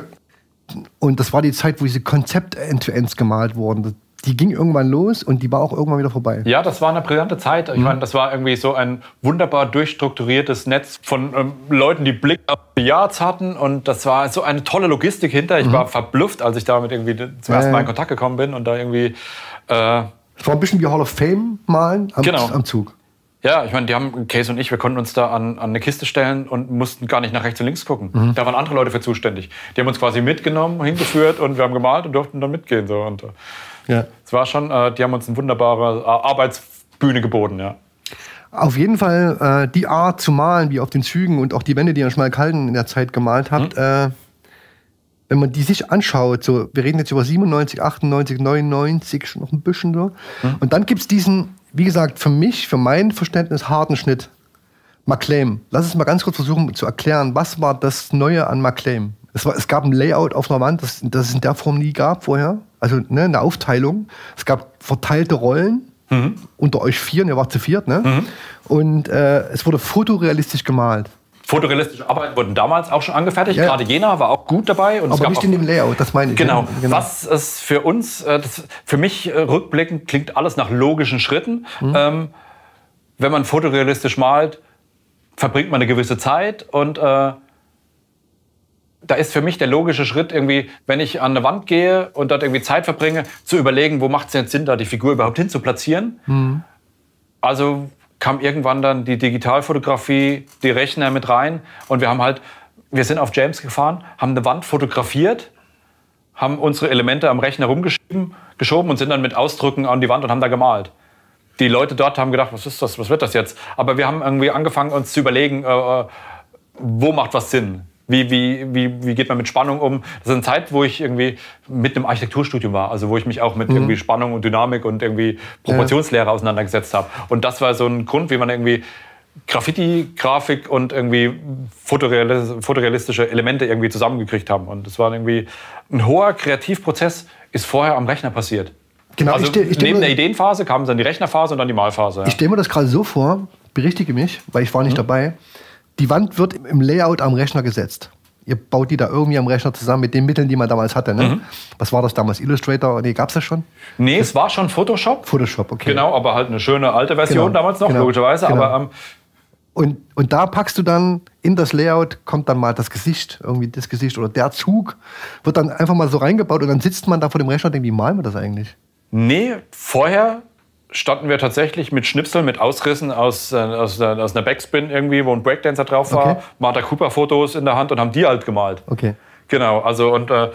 Und das war die Zeit, wo diese Konzepte end-to-ends gemalt wurden die ging irgendwann los und die war auch irgendwann wieder vorbei. Ja, das war eine brillante Zeit. Ich mhm. meine, das war irgendwie so ein wunderbar durchstrukturiertes Netz von ähm, Leuten, die Blick auf die Yards hatten. Und das war so eine tolle Logistik hinter. Ich mhm. war verblüfft, als ich damit irgendwie zum ersten Mal in Kontakt gekommen bin und da irgendwie. Äh, das war ein bisschen wie Hall of Fame malen am, genau. am Zug. Ja, ich meine, die haben, Case und ich, wir konnten uns da an, an eine Kiste stellen und mussten gar nicht nach rechts und links gucken. Mhm. Da waren andere Leute für zuständig. Die haben uns quasi mitgenommen, hingeführt und wir haben gemalt und durften dann mitgehen. So. Und, äh, ja es war schon, äh, die haben uns eine wunderbare äh, Arbeitsbühne geboten, ja. Auf jeden Fall äh, die Art zu malen, wie auf den Zügen und auch die Wände, die ihr Schmalkalden in der Zeit gemalt habt, mhm. Äh, wenn man die sich anschaut, so, wir reden jetzt über 97, 98, 99, schon noch ein bisschen so. Mhm. Und dann gibt es diesen, wie gesagt, für mich, für mein Verständnis, harten Schnitt. McClaim. Lass es mal ganz kurz versuchen zu erklären, was war das Neue an McClaim? es, war, es gab ein Layout auf einer Wand, das, das es in der Form nie gab vorher. Also ne, eine Aufteilung. Es gab verteilte Rollen mhm. unter euch vier, ihr wart zu viert. Ne? Mhm. Und äh, es wurde fotorealistisch gemalt. Fotorealistische Arbeiten wurden damals auch schon angefertigt. Ja. Gerade Jena war auch gut dabei. Und Aber nicht in dem Layout, das meine ich. Genau. Ne? genau. Was es für uns, äh, das, für mich äh, rückblickend klingt alles nach logischen Schritten. Mhm. Ähm, wenn man fotorealistisch malt, verbringt man eine gewisse Zeit und äh, da ist für mich der logische Schritt irgendwie, wenn ich an eine Wand gehe und dort irgendwie Zeit verbringe, zu überlegen, wo macht es denn Sinn, da die Figur überhaupt hinzuplatzieren. Mhm. Also kam irgendwann dann die Digitalfotografie, die Rechner mit rein und wir haben halt, wir sind auf James gefahren, haben eine Wand fotografiert, haben unsere Elemente am Rechner rumgeschoben geschoben und sind dann mit Ausdrücken an die Wand und haben da gemalt. Die Leute dort haben gedacht, was ist das, was wird das jetzt? Aber wir haben irgendwie angefangen, uns zu überlegen, äh, äh wo macht was Sinn? Wie, wie, wie, wie geht man mit Spannung um? Das ist eine Zeit, wo ich irgendwie mit einem Architekturstudium war, also wo ich mich auch mit mhm. irgendwie Spannung und Dynamik und irgendwie Proportionslehre ja. auseinandergesetzt habe. Und das war so ein Grund, wie man irgendwie Graffiti-Grafik und irgendwie fotorealistische Elemente irgendwie zusammengekriegt haben. Und es war irgendwie ein hoher Kreativprozess, ist vorher am Rechner passiert. Genau, also ich steh, ich neben der Ideenphase kam dann die Rechnerphase und dann die Malphase. Ja. Ich stelle mir das gerade so vor, berichtige mich, weil ich war nicht mhm. dabei die Wand wird im Layout am Rechner gesetzt. Ihr baut die da irgendwie am Rechner zusammen mit den Mitteln, die man damals hatte. Ne? Mhm. Was war das damals? Illustrator? Nee, gab es das schon? Nee, das es war schon Photoshop. Photoshop, okay. Genau, aber halt eine schöne alte Version genau. damals noch, genau. logischerweise. Genau. Aber, ähm, und, und da packst du dann in das Layout, kommt dann mal das Gesicht, irgendwie das Gesicht oder der Zug, wird dann einfach mal so reingebaut und dann sitzt man da vor dem Rechner und denkt, wie malen wir das eigentlich? Nee, vorher standen wir tatsächlich mit Schnipseln, mit Ausrissen aus, äh, aus, äh, aus, einer Backspin irgendwie, wo ein Breakdancer drauf war, okay. Martha Cooper-Fotos in der Hand und haben die halt gemalt. Okay. Genau, also und äh,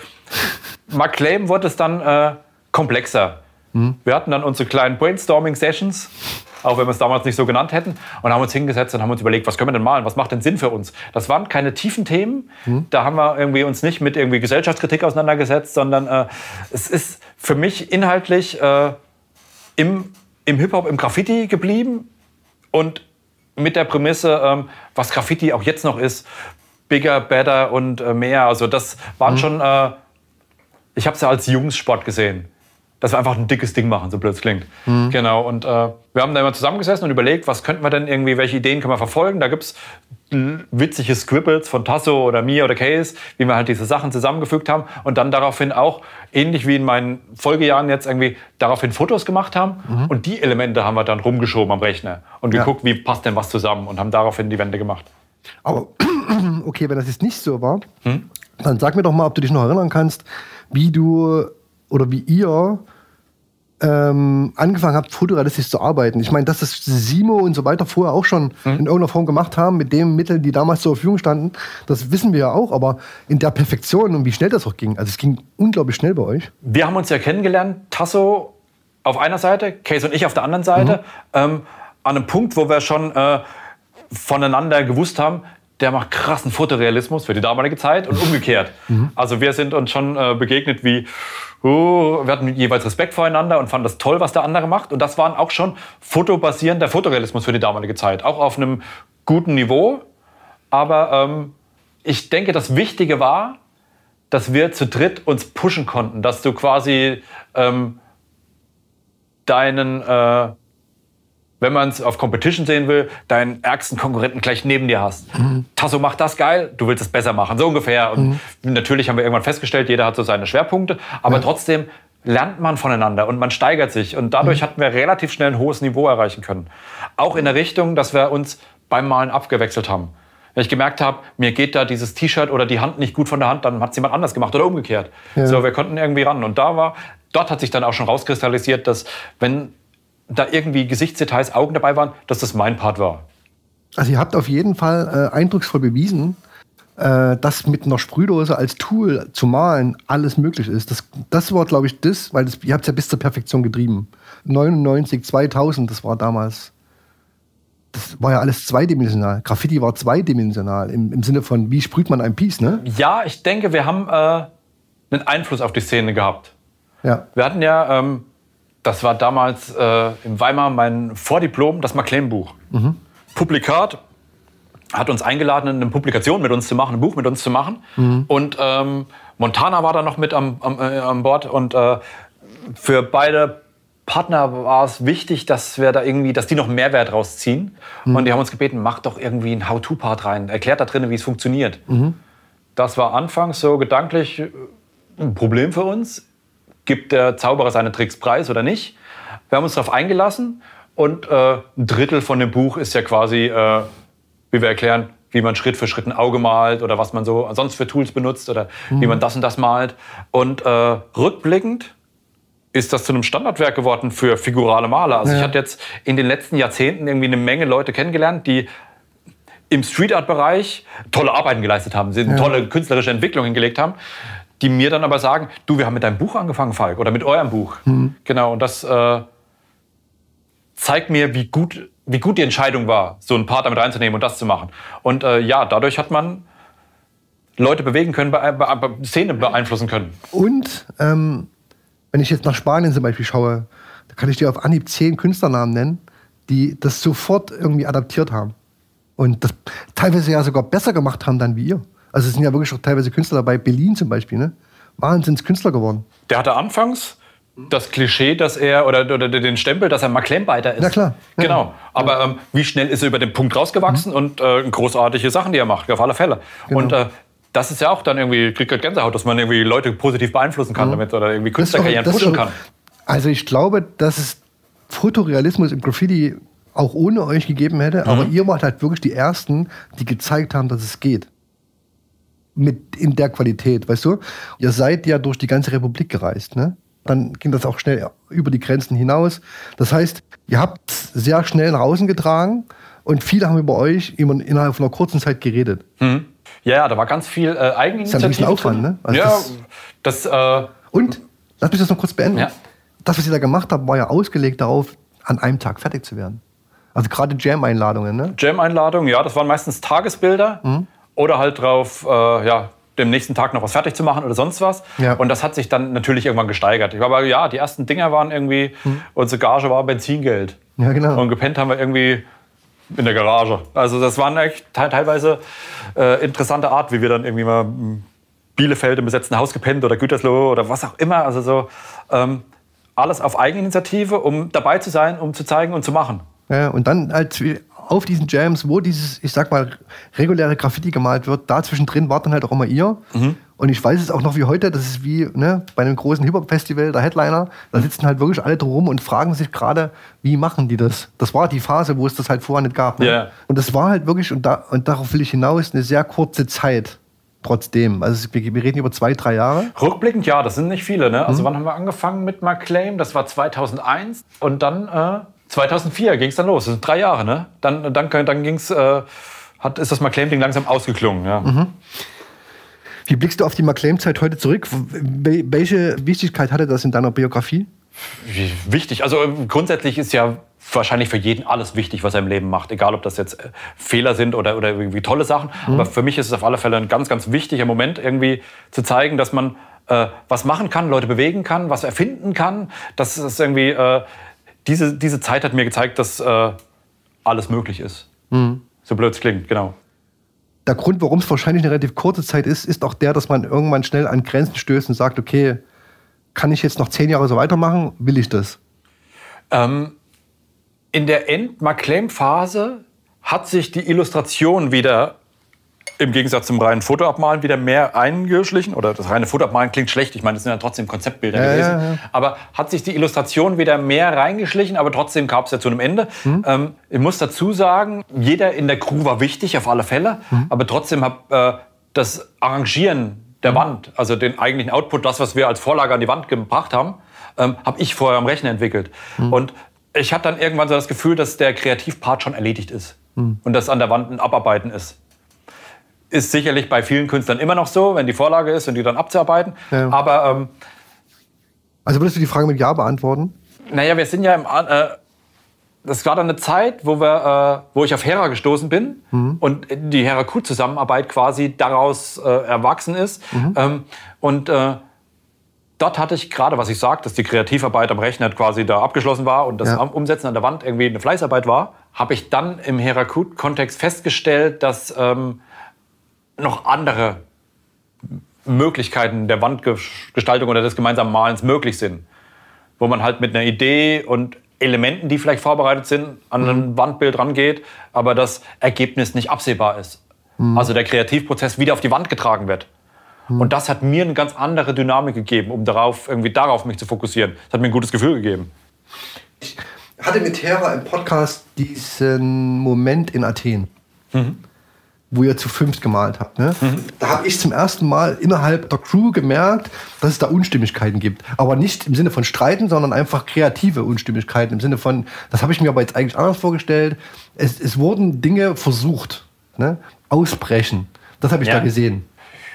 Mark wurde es dann äh, komplexer. Mhm. Wir hatten dann unsere kleinen Brainstorming-Sessions, auch wenn wir es damals nicht so genannt hätten, und haben uns hingesetzt und haben uns überlegt, was können wir denn malen, was macht denn Sinn für uns? Das waren keine tiefen Themen, mhm. da haben wir irgendwie uns nicht mit irgendwie Gesellschaftskritik auseinandergesetzt, sondern äh, es ist für mich inhaltlich äh, im im Hip-Hop, im Graffiti geblieben und mit der Prämisse, ähm, was Graffiti auch jetzt noch ist, bigger, better und äh, mehr. Also das waren mhm. schon, äh, ich habe es ja als Jungssport gesehen, dass wir einfach ein dickes Ding machen, so blöd es klingt. Mhm. Genau, und äh, wir haben da immer zusammengesessen und überlegt, was könnten wir denn irgendwie, welche Ideen können wir verfolgen. Da gibt es witzige Scribbles von Tasso oder mir oder Case, wie wir halt diese Sachen zusammengefügt haben und dann daraufhin auch, ähnlich wie in meinen Folgejahren jetzt irgendwie, daraufhin Fotos gemacht haben mhm. und die Elemente haben wir dann rumgeschoben am Rechner und geguckt, ja. wie passt denn was zusammen und haben daraufhin die Wände gemacht. Aber okay, wenn das jetzt nicht so war, hm? dann sag mir doch mal, ob du dich noch erinnern kannst, wie du oder wie ihr ähm, angefangen habe, fotorealistisch zu arbeiten. Ich meine, dass das Simo und so weiter vorher auch schon mhm. in irgendeiner Form gemacht haben, mit den Mitteln, die damals zur Verfügung standen, das wissen wir ja auch, aber in der Perfektion und wie schnell das auch ging. Also es ging unglaublich schnell bei euch. Wir haben uns ja kennengelernt, Tasso auf einer Seite, Case und ich auf der anderen Seite, mhm. ähm, an einem Punkt, wo wir schon äh, voneinander gewusst haben, der macht krassen Fotorealismus für die damalige Zeit und umgekehrt. Mhm. Also wir sind uns schon äh, begegnet wie, uh, wir hatten jeweils Respekt voreinander und fanden das toll, was der andere macht. Und das waren auch schon fotobasierender Fotorealismus für die damalige Zeit. Auch auf einem guten Niveau. Aber ähm, ich denke, das Wichtige war, dass wir zu dritt uns pushen konnten, dass du quasi ähm, deinen... Äh, wenn man es auf Competition sehen will, deinen ärgsten Konkurrenten gleich neben dir hast. Mhm. Tasso macht das geil, du willst es besser machen, so ungefähr. Und mhm. natürlich haben wir irgendwann festgestellt, jeder hat so seine Schwerpunkte, aber ja. trotzdem lernt man voneinander und man steigert sich. Und dadurch mhm. hatten wir relativ schnell ein hohes Niveau erreichen können. Auch in der Richtung, dass wir uns beim Malen abgewechselt haben. Wenn ich gemerkt habe, mir geht da dieses T-Shirt oder die Hand nicht gut von der Hand, dann hat es jemand anders gemacht oder umgekehrt. Ja. So, wir konnten irgendwie ran. Und da war, dort hat sich dann auch schon rauskristallisiert, dass wenn da irgendwie Gesichtsdetails, Augen dabei waren, dass das mein Part war. Also ihr habt auf jeden Fall äh, eindrucksvoll bewiesen, äh, dass mit einer Sprühdose als Tool zu malen alles möglich ist. Das, das war, glaube ich, das, weil das, ihr habt es ja bis zur Perfektion getrieben. 99, 2000, das war damals, das war ja alles zweidimensional. Graffiti war zweidimensional im, im Sinne von, wie sprüht man ein Piece, ne? Ja, ich denke, wir haben äh, einen Einfluss auf die Szene gehabt. Ja. Wir hatten ja ähm, das war damals äh, im Weimar mein Vordiplom, das Maclean-Buch. Mhm. Publikat hat uns eingeladen, eine Publikation mit uns zu machen, ein Buch mit uns zu machen. Mhm. Und ähm, Montana war da noch mit am, am, äh, an Bord. Und äh, für beide Partner war es wichtig, dass wir da irgendwie, dass die noch Mehrwert rausziehen. Mhm. Und die haben uns gebeten, macht doch irgendwie einen How-To-Part rein. Erklärt da drin, wie es funktioniert. Mhm. Das war anfangs so gedanklich ein Problem für uns gibt der Zauberer seine Tricks preis oder nicht. Wir haben uns darauf eingelassen und äh, ein Drittel von dem Buch ist ja quasi, äh, wie wir erklären, wie man Schritt für Schritt ein Auge malt oder was man so sonst für Tools benutzt oder mhm. wie man mhm. das und das malt. Und äh, rückblickend ist das zu einem Standardwerk geworden für figurale Maler. Also ja. ich hatte jetzt in den letzten Jahrzehnten irgendwie eine Menge Leute kennengelernt, die im Street Art Bereich tolle Arbeiten geleistet haben, sie ja. tolle künstlerische Entwicklung hingelegt haben die mir dann aber sagen, du, wir haben mit deinem Buch angefangen, Falk, oder mit eurem Buch. Mhm. Genau, und das äh, zeigt mir, wie gut, wie gut die Entscheidung war, so ein Part damit reinzunehmen und das zu machen. Und äh, ja, dadurch hat man Leute bewegen können, be be be Szene beeinflussen können. Und ähm, wenn ich jetzt nach Spanien zum Beispiel schaue, da kann ich dir auf Anhieb zehn Künstlernamen nennen, die das sofort irgendwie adaptiert haben. Und das teilweise ja sogar besser gemacht haben dann wie ihr. Also es sind ja wirklich auch teilweise Künstler dabei, Berlin zum Beispiel, ne? Künstler geworden. Der hatte anfangs das Klischee, dass er, oder, oder den Stempel, dass er Maklembeiter ist. Na klar. Ja. Genau. Aber ähm, wie schnell ist er über den Punkt rausgewachsen mhm. und äh, großartige Sachen, die er macht, auf alle Fälle. Genau. Und äh, das ist ja auch dann irgendwie, kriegt halt Gänsehaut, dass man irgendwie Leute positiv beeinflussen kann mhm. damit oder irgendwie Künstlerkarrieren pushen kann. Also ich glaube, dass es Fotorealismus im Graffiti auch ohne euch gegeben hätte, mhm. aber ihr wart halt wirklich die Ersten, die gezeigt haben, dass es geht mit in der Qualität, weißt du? Ihr seid ja durch die ganze Republik gereist, ne? Dann ging das auch schnell über die Grenzen hinaus. Das heißt, ihr habt es sehr schnell nach außen getragen und viele haben über euch innerhalb von einer kurzen Zeit geredet. Hm. Ja, ja, da war ganz viel äh, Eigeninitiative. Das ist ein Aufwand, ne? Also ja, das. das äh, und, lass mich das noch kurz beenden. Ja. Das, was ihr da gemacht habt, war ja ausgelegt darauf, an einem Tag fertig zu werden. Also gerade Jam-Einladungen, ne? Jam-Einladungen, ja, das waren meistens Tagesbilder. Mhm oder halt drauf, äh, ja, dem nächsten Tag noch was fertig zu machen oder sonst was. Ja. Und das hat sich dann natürlich irgendwann gesteigert. Ich war aber ja, die ersten Dinger waren irgendwie, hm. unsere Gage war Benzingeld. Ja, genau. Und gepennt haben wir irgendwie in der Garage. Also das waren echt teilweise äh, interessante Art, wie wir dann irgendwie mal hm, Bielefeld im besetzten Haus gepennt oder Gütersloh oder was auch immer. Also so ähm, alles auf Eigeninitiative, um dabei zu sein, um zu zeigen und zu machen. Ja, und dann halt auf diesen Jams, wo dieses, ich sag mal, reguläre Graffiti gemalt wird, da zwischendrin war dann halt auch immer ihr. Mhm. Und ich weiß es auch noch wie heute, das ist wie ne, bei einem großen Hip-Hop-Festival, der Headliner, da mhm. sitzen halt wirklich alle drum und fragen sich gerade, wie machen die das? Das war die Phase, wo es das halt vorher nicht gab. Ne? Yeah. Und das war halt wirklich, und, da, und darauf will ich hinaus, eine sehr kurze Zeit trotzdem. Also wir, reden über zwei, drei Jahre. Rückblickend ja, das sind nicht viele. Ne? Also mhm. wann haben wir angefangen mit McClaim? Das war 2001 und dann äh, 2004 ging es dann los. Das sind drei Jahre, ne? Dann, dann, dann ging's, äh, hat, ist das McClaim-Ding langsam ausgeklungen. Ja. Mhm. Wie blickst du auf die McClaim-Zeit heute zurück? Welche Wichtigkeit hatte das in deiner Biografie? Wichtig. Also ähm, grundsätzlich ist ja wahrscheinlich für jeden alles wichtig, was er im Leben macht. Egal, ob das jetzt äh, Fehler sind oder, oder irgendwie tolle Sachen. Mhm. Aber für mich ist es auf alle Fälle ein ganz, ganz wichtiger Moment, irgendwie zu zeigen, dass man äh, was machen kann, Leute bewegen kann, was erfinden kann. Das ist irgendwie... Äh, diese, diese Zeit hat mir gezeigt, dass äh, alles möglich ist. Mhm. So blöd es klingt, genau. Der Grund, warum es wahrscheinlich eine relativ kurze Zeit ist, ist auch der, dass man irgendwann schnell an Grenzen stößt und sagt, okay, kann ich jetzt noch zehn Jahre so weitermachen? Will ich das? Ähm, in der End-McClaim-Phase hat sich die Illustration wieder im Gegensatz zum reinen Fotoabmalen wieder mehr eingeschlichen. Oder das reine Fotoabmalen klingt schlecht, ich meine, das sind ja trotzdem Konzeptbilder ja, gewesen. Ja, ja. Aber hat sich die Illustration wieder mehr reingeschlichen, aber trotzdem gab es ja zu einem Ende. Mhm. Ähm, ich muss dazu sagen, jeder in der Crew war wichtig, auf alle Fälle. Mhm. Aber trotzdem habe äh, das Arrangieren der mhm. Wand, also den eigentlichen Output, das, was wir als Vorlage an die Wand gebracht haben, ähm, habe ich vorher am Rechner entwickelt. Hm. Und ich hatte dann irgendwann so das Gefühl, dass der Kreativpart schon erledigt ist hm. und dass an der Wand ein Abarbeiten ist ist sicherlich bei vielen Künstlern immer noch so, wenn die Vorlage ist und die dann abzuarbeiten. Ja. Aber ähm, also würdest du die Frage mit Ja beantworten? Naja, wir sind ja im äh, das war dann eine Zeit, wo, wir, äh, wo ich auf Hera gestoßen bin mhm. und die Hera-Q-Zusammenarbeit quasi daraus äh, erwachsen ist. Mhm. Ähm, und äh, dort hatte ich gerade, was ich sagte, dass die Kreativarbeit am Rechner quasi da abgeschlossen war und das ja. Umsetzen an der Wand irgendwie eine Fleißarbeit war, habe ich dann im herakut kontext festgestellt, dass ähm, noch andere Möglichkeiten der Wandgestaltung oder des gemeinsamen Malens möglich sind. Wo man halt mit einer Idee und Elementen, die vielleicht vorbereitet sind, an ein mhm. Wandbild rangeht, aber das Ergebnis nicht absehbar ist. Mhm. Also der Kreativprozess wieder auf die Wand getragen wird. Mhm. Und das hat mir eine ganz andere Dynamik gegeben, um darauf, irgendwie darauf mich zu fokussieren. Das hat mir ein gutes Gefühl gegeben. Ich hatte mit Hera im Podcast diesen Moment in Athen. Mhm wo ihr zu fünft gemalt habt. Ne? Mhm. Da habe ich zum ersten Mal innerhalb der Crew gemerkt, dass es da Unstimmigkeiten gibt. Aber nicht im Sinne von Streiten, sondern einfach kreative Unstimmigkeiten. Im Sinne von, das habe ich mir aber jetzt eigentlich anders vorgestellt. Es, es wurden Dinge versucht. Ne? Ausbrechen. Das habe ich ja. da gesehen.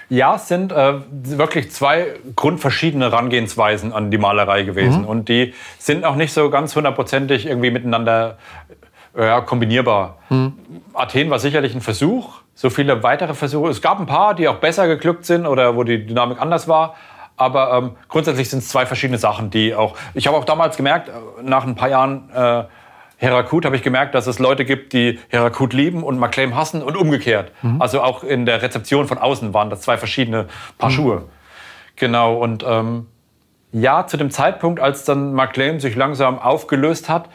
Ja, es sind äh, wirklich zwei grundverschiedene Herangehensweisen an die Malerei gewesen. Mhm. Und die sind auch nicht so ganz hundertprozentig irgendwie miteinander äh, kombinierbar. Mhm. Athen war sicherlich ein Versuch, so viele weitere Versuche. Es gab ein paar, die auch besser geglückt sind oder wo die Dynamik anders war. Aber ähm, grundsätzlich sind es zwei verschiedene Sachen, die auch. Ich habe auch damals gemerkt, äh, nach ein paar Jahren äh, Herakut habe ich gemerkt, dass es Leute gibt, die Herakut lieben und McClaim hassen und umgekehrt. Mhm. Also auch in der Rezeption von außen waren das zwei verschiedene Paar mhm. Schuhe. Genau. Und ähm, ja, zu dem Zeitpunkt, als dann McClaim sich langsam aufgelöst hat,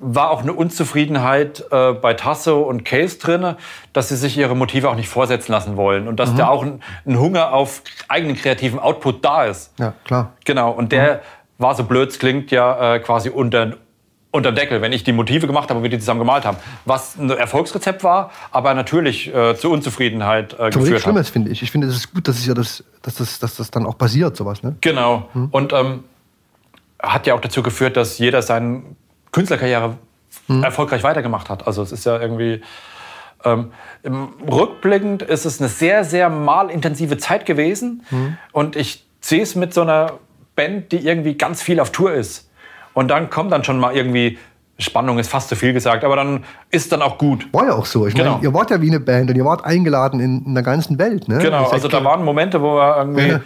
war auch eine Unzufriedenheit äh, bei Tasso und Case drin, dass sie sich ihre Motive auch nicht vorsetzen lassen wollen und dass mhm. da auch ein, ein, Hunger auf eigenen kreativen Output da ist. Ja, klar. Genau, und der mhm. war so blöd, es klingt ja äh, quasi unter unter Deckel, wenn ich die Motive gemacht habe und wir die zusammen gemalt haben. Was ein Erfolgsrezept war, aber natürlich äh, zur Unzufriedenheit äh, geführt hat. Schlimmes, finde ich. Ich finde, es ist gut, dass, ja das, dass, das, dass das dann auch passiert, sowas. Ne? Genau. Mhm. Und ähm, hat ja auch dazu geführt, dass jeder seinen Künstlerkarriere mhm. erfolgreich weitergemacht hat. Also es ist ja irgendwie. Ähm, rückblickend ist es eine sehr, sehr malintensive Zeit gewesen. Mhm. Und ich sehe es mit so einer Band, die irgendwie ganz viel auf Tour ist. Und dann kommt dann schon mal irgendwie Spannung ist fast zu viel gesagt, aber dann ist dann auch gut. War ja auch so. Ich genau. meine, ihr wart ja wie eine Band und ihr wart eingeladen in, in der ganzen Welt. Ne? Genau, also da waren Momente, wo wir irgendwie ja.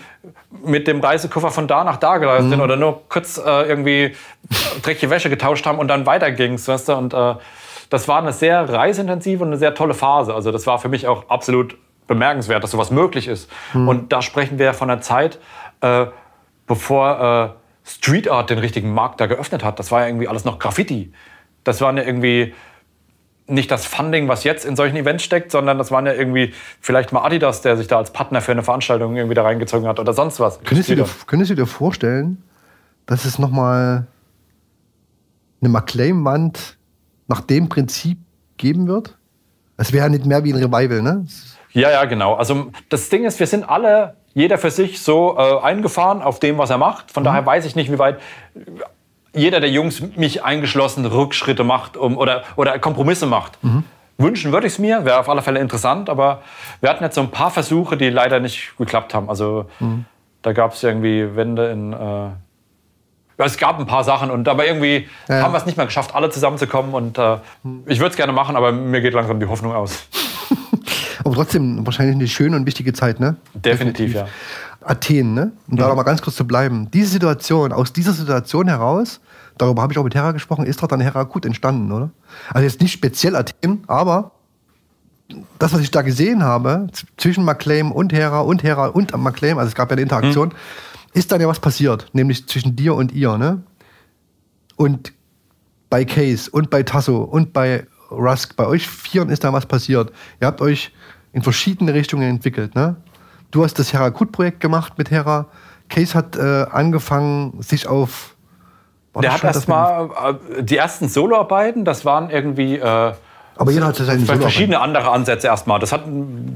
mit dem Reisekoffer von da nach da gereist mhm. sind oder nur kurz äh, irgendwie dreckige Wäsche getauscht haben und dann weiter weißt du? Und äh, das war eine sehr reiseintensive und eine sehr tolle Phase. Also das war für mich auch absolut bemerkenswert, dass sowas möglich ist. Mhm. Und da sprechen wir von einer Zeit, äh, bevor äh, Street Art den richtigen Markt da geöffnet hat. Das war ja irgendwie alles noch Graffiti. Das waren ja irgendwie nicht das Funding, was jetzt in solchen Events steckt, sondern das waren ja irgendwie vielleicht mal Adidas, der sich da als Partner für eine Veranstaltung irgendwie da reingezogen hat oder sonst was. Könntest du dir, könntest du dir vorstellen, dass es nochmal eine McLean-Wand nach dem Prinzip geben wird? Es wäre ja nicht mehr wie ein Revival, ne? Ja, ja, genau. Also das Ding ist, wir sind alle jeder für sich so äh, eingefahren auf dem, was er macht. Von mhm. daher weiß ich nicht, wie weit jeder der Jungs mich eingeschlossen Rückschritte macht um, oder, oder Kompromisse macht. Mhm. Wünschen würde ich es mir, wäre auf alle Fälle interessant, aber wir hatten jetzt so ein paar Versuche, die leider nicht geklappt haben. Also mhm. da gab es irgendwie Wände in. Äh, es gab ein paar Sachen und aber irgendwie ja. haben wir es nicht mehr geschafft, alle zusammenzukommen. Und äh, mhm. ich würde es gerne machen, aber mir geht langsam die Hoffnung aus. Aber trotzdem wahrscheinlich eine schöne und wichtige Zeit, ne? Definitiv, Definitiv. ja. Athen, ne? Um ja. da mal ganz kurz zu bleiben. Diese Situation, aus dieser Situation heraus, darüber habe ich auch mit Hera gesprochen, ist doch dann Hera gut entstanden, oder? Also jetzt nicht speziell Athen, aber das, was ich da gesehen habe, zwischen McClaim und Hera und Hera und McClaim, also es gab ja eine Interaktion, mhm. ist dann ja was passiert, nämlich zwischen dir und ihr, ne? Und bei Case und bei Tasso und bei Rusk, bei euch Vieren ist da was passiert. Ihr habt euch in verschiedene Richtungen entwickelt. Ne? Du hast das Herakut-Projekt gemacht mit Hera. Case hat äh, angefangen, sich auf. Der hat erstmal äh, die ersten Soloarbeiten, das waren irgendwie. Äh aber jeder hat seine Vielleicht verschiedene andere Ansätze erstmal. Das hat,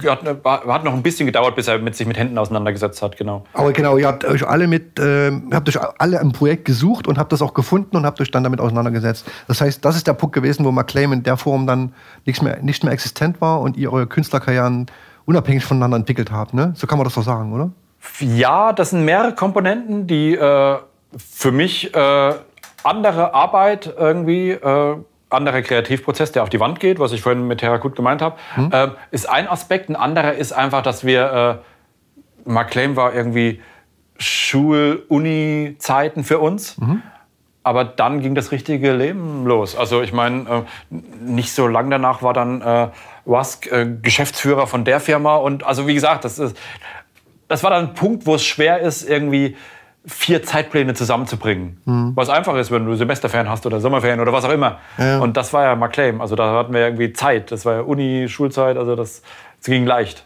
hat, hat, noch ein bisschen gedauert, bis er mit sich mit Händen auseinandergesetzt hat, genau. Aber genau, ihr habt euch alle mit, äh, habt euch alle im Projekt gesucht und habt das auch gefunden und habt euch dann damit auseinandergesetzt. Das heißt, das ist der Punkt gewesen, wo McClaim in der Form dann nichts mehr, nicht mehr existent war und ihr eure Künstlerkarrieren unabhängig voneinander entwickelt habt. Ne? So kann man das doch sagen, oder? Ja, das sind mehrere Komponenten, die äh, für mich äh, andere Arbeit irgendwie äh, anderer Kreativprozess, der auf die Wand geht, was ich vorhin mit Terrakut gemeint habe, hm. äh, ist ein Aspekt. Ein anderer ist einfach, dass wir, äh, Mark Claim war irgendwie Schul-Uni-Zeiten für uns. Mhm. Aber dann ging das richtige Leben los. Also ich meine, äh, nicht so lang danach war dann äh, Wask äh, Geschäftsführer von der Firma. Und also wie gesagt, das, ist, das war dann ein Punkt, wo es schwer ist, irgendwie vier Zeitpläne zusammenzubringen. Mhm. Was einfach ist, wenn du Semesterferien hast oder Sommerferien oder was auch immer. Ja. Und das war ja mal Claim. Also da hatten wir irgendwie Zeit. Das war ja Uni, Schulzeit, also das, das ging leicht.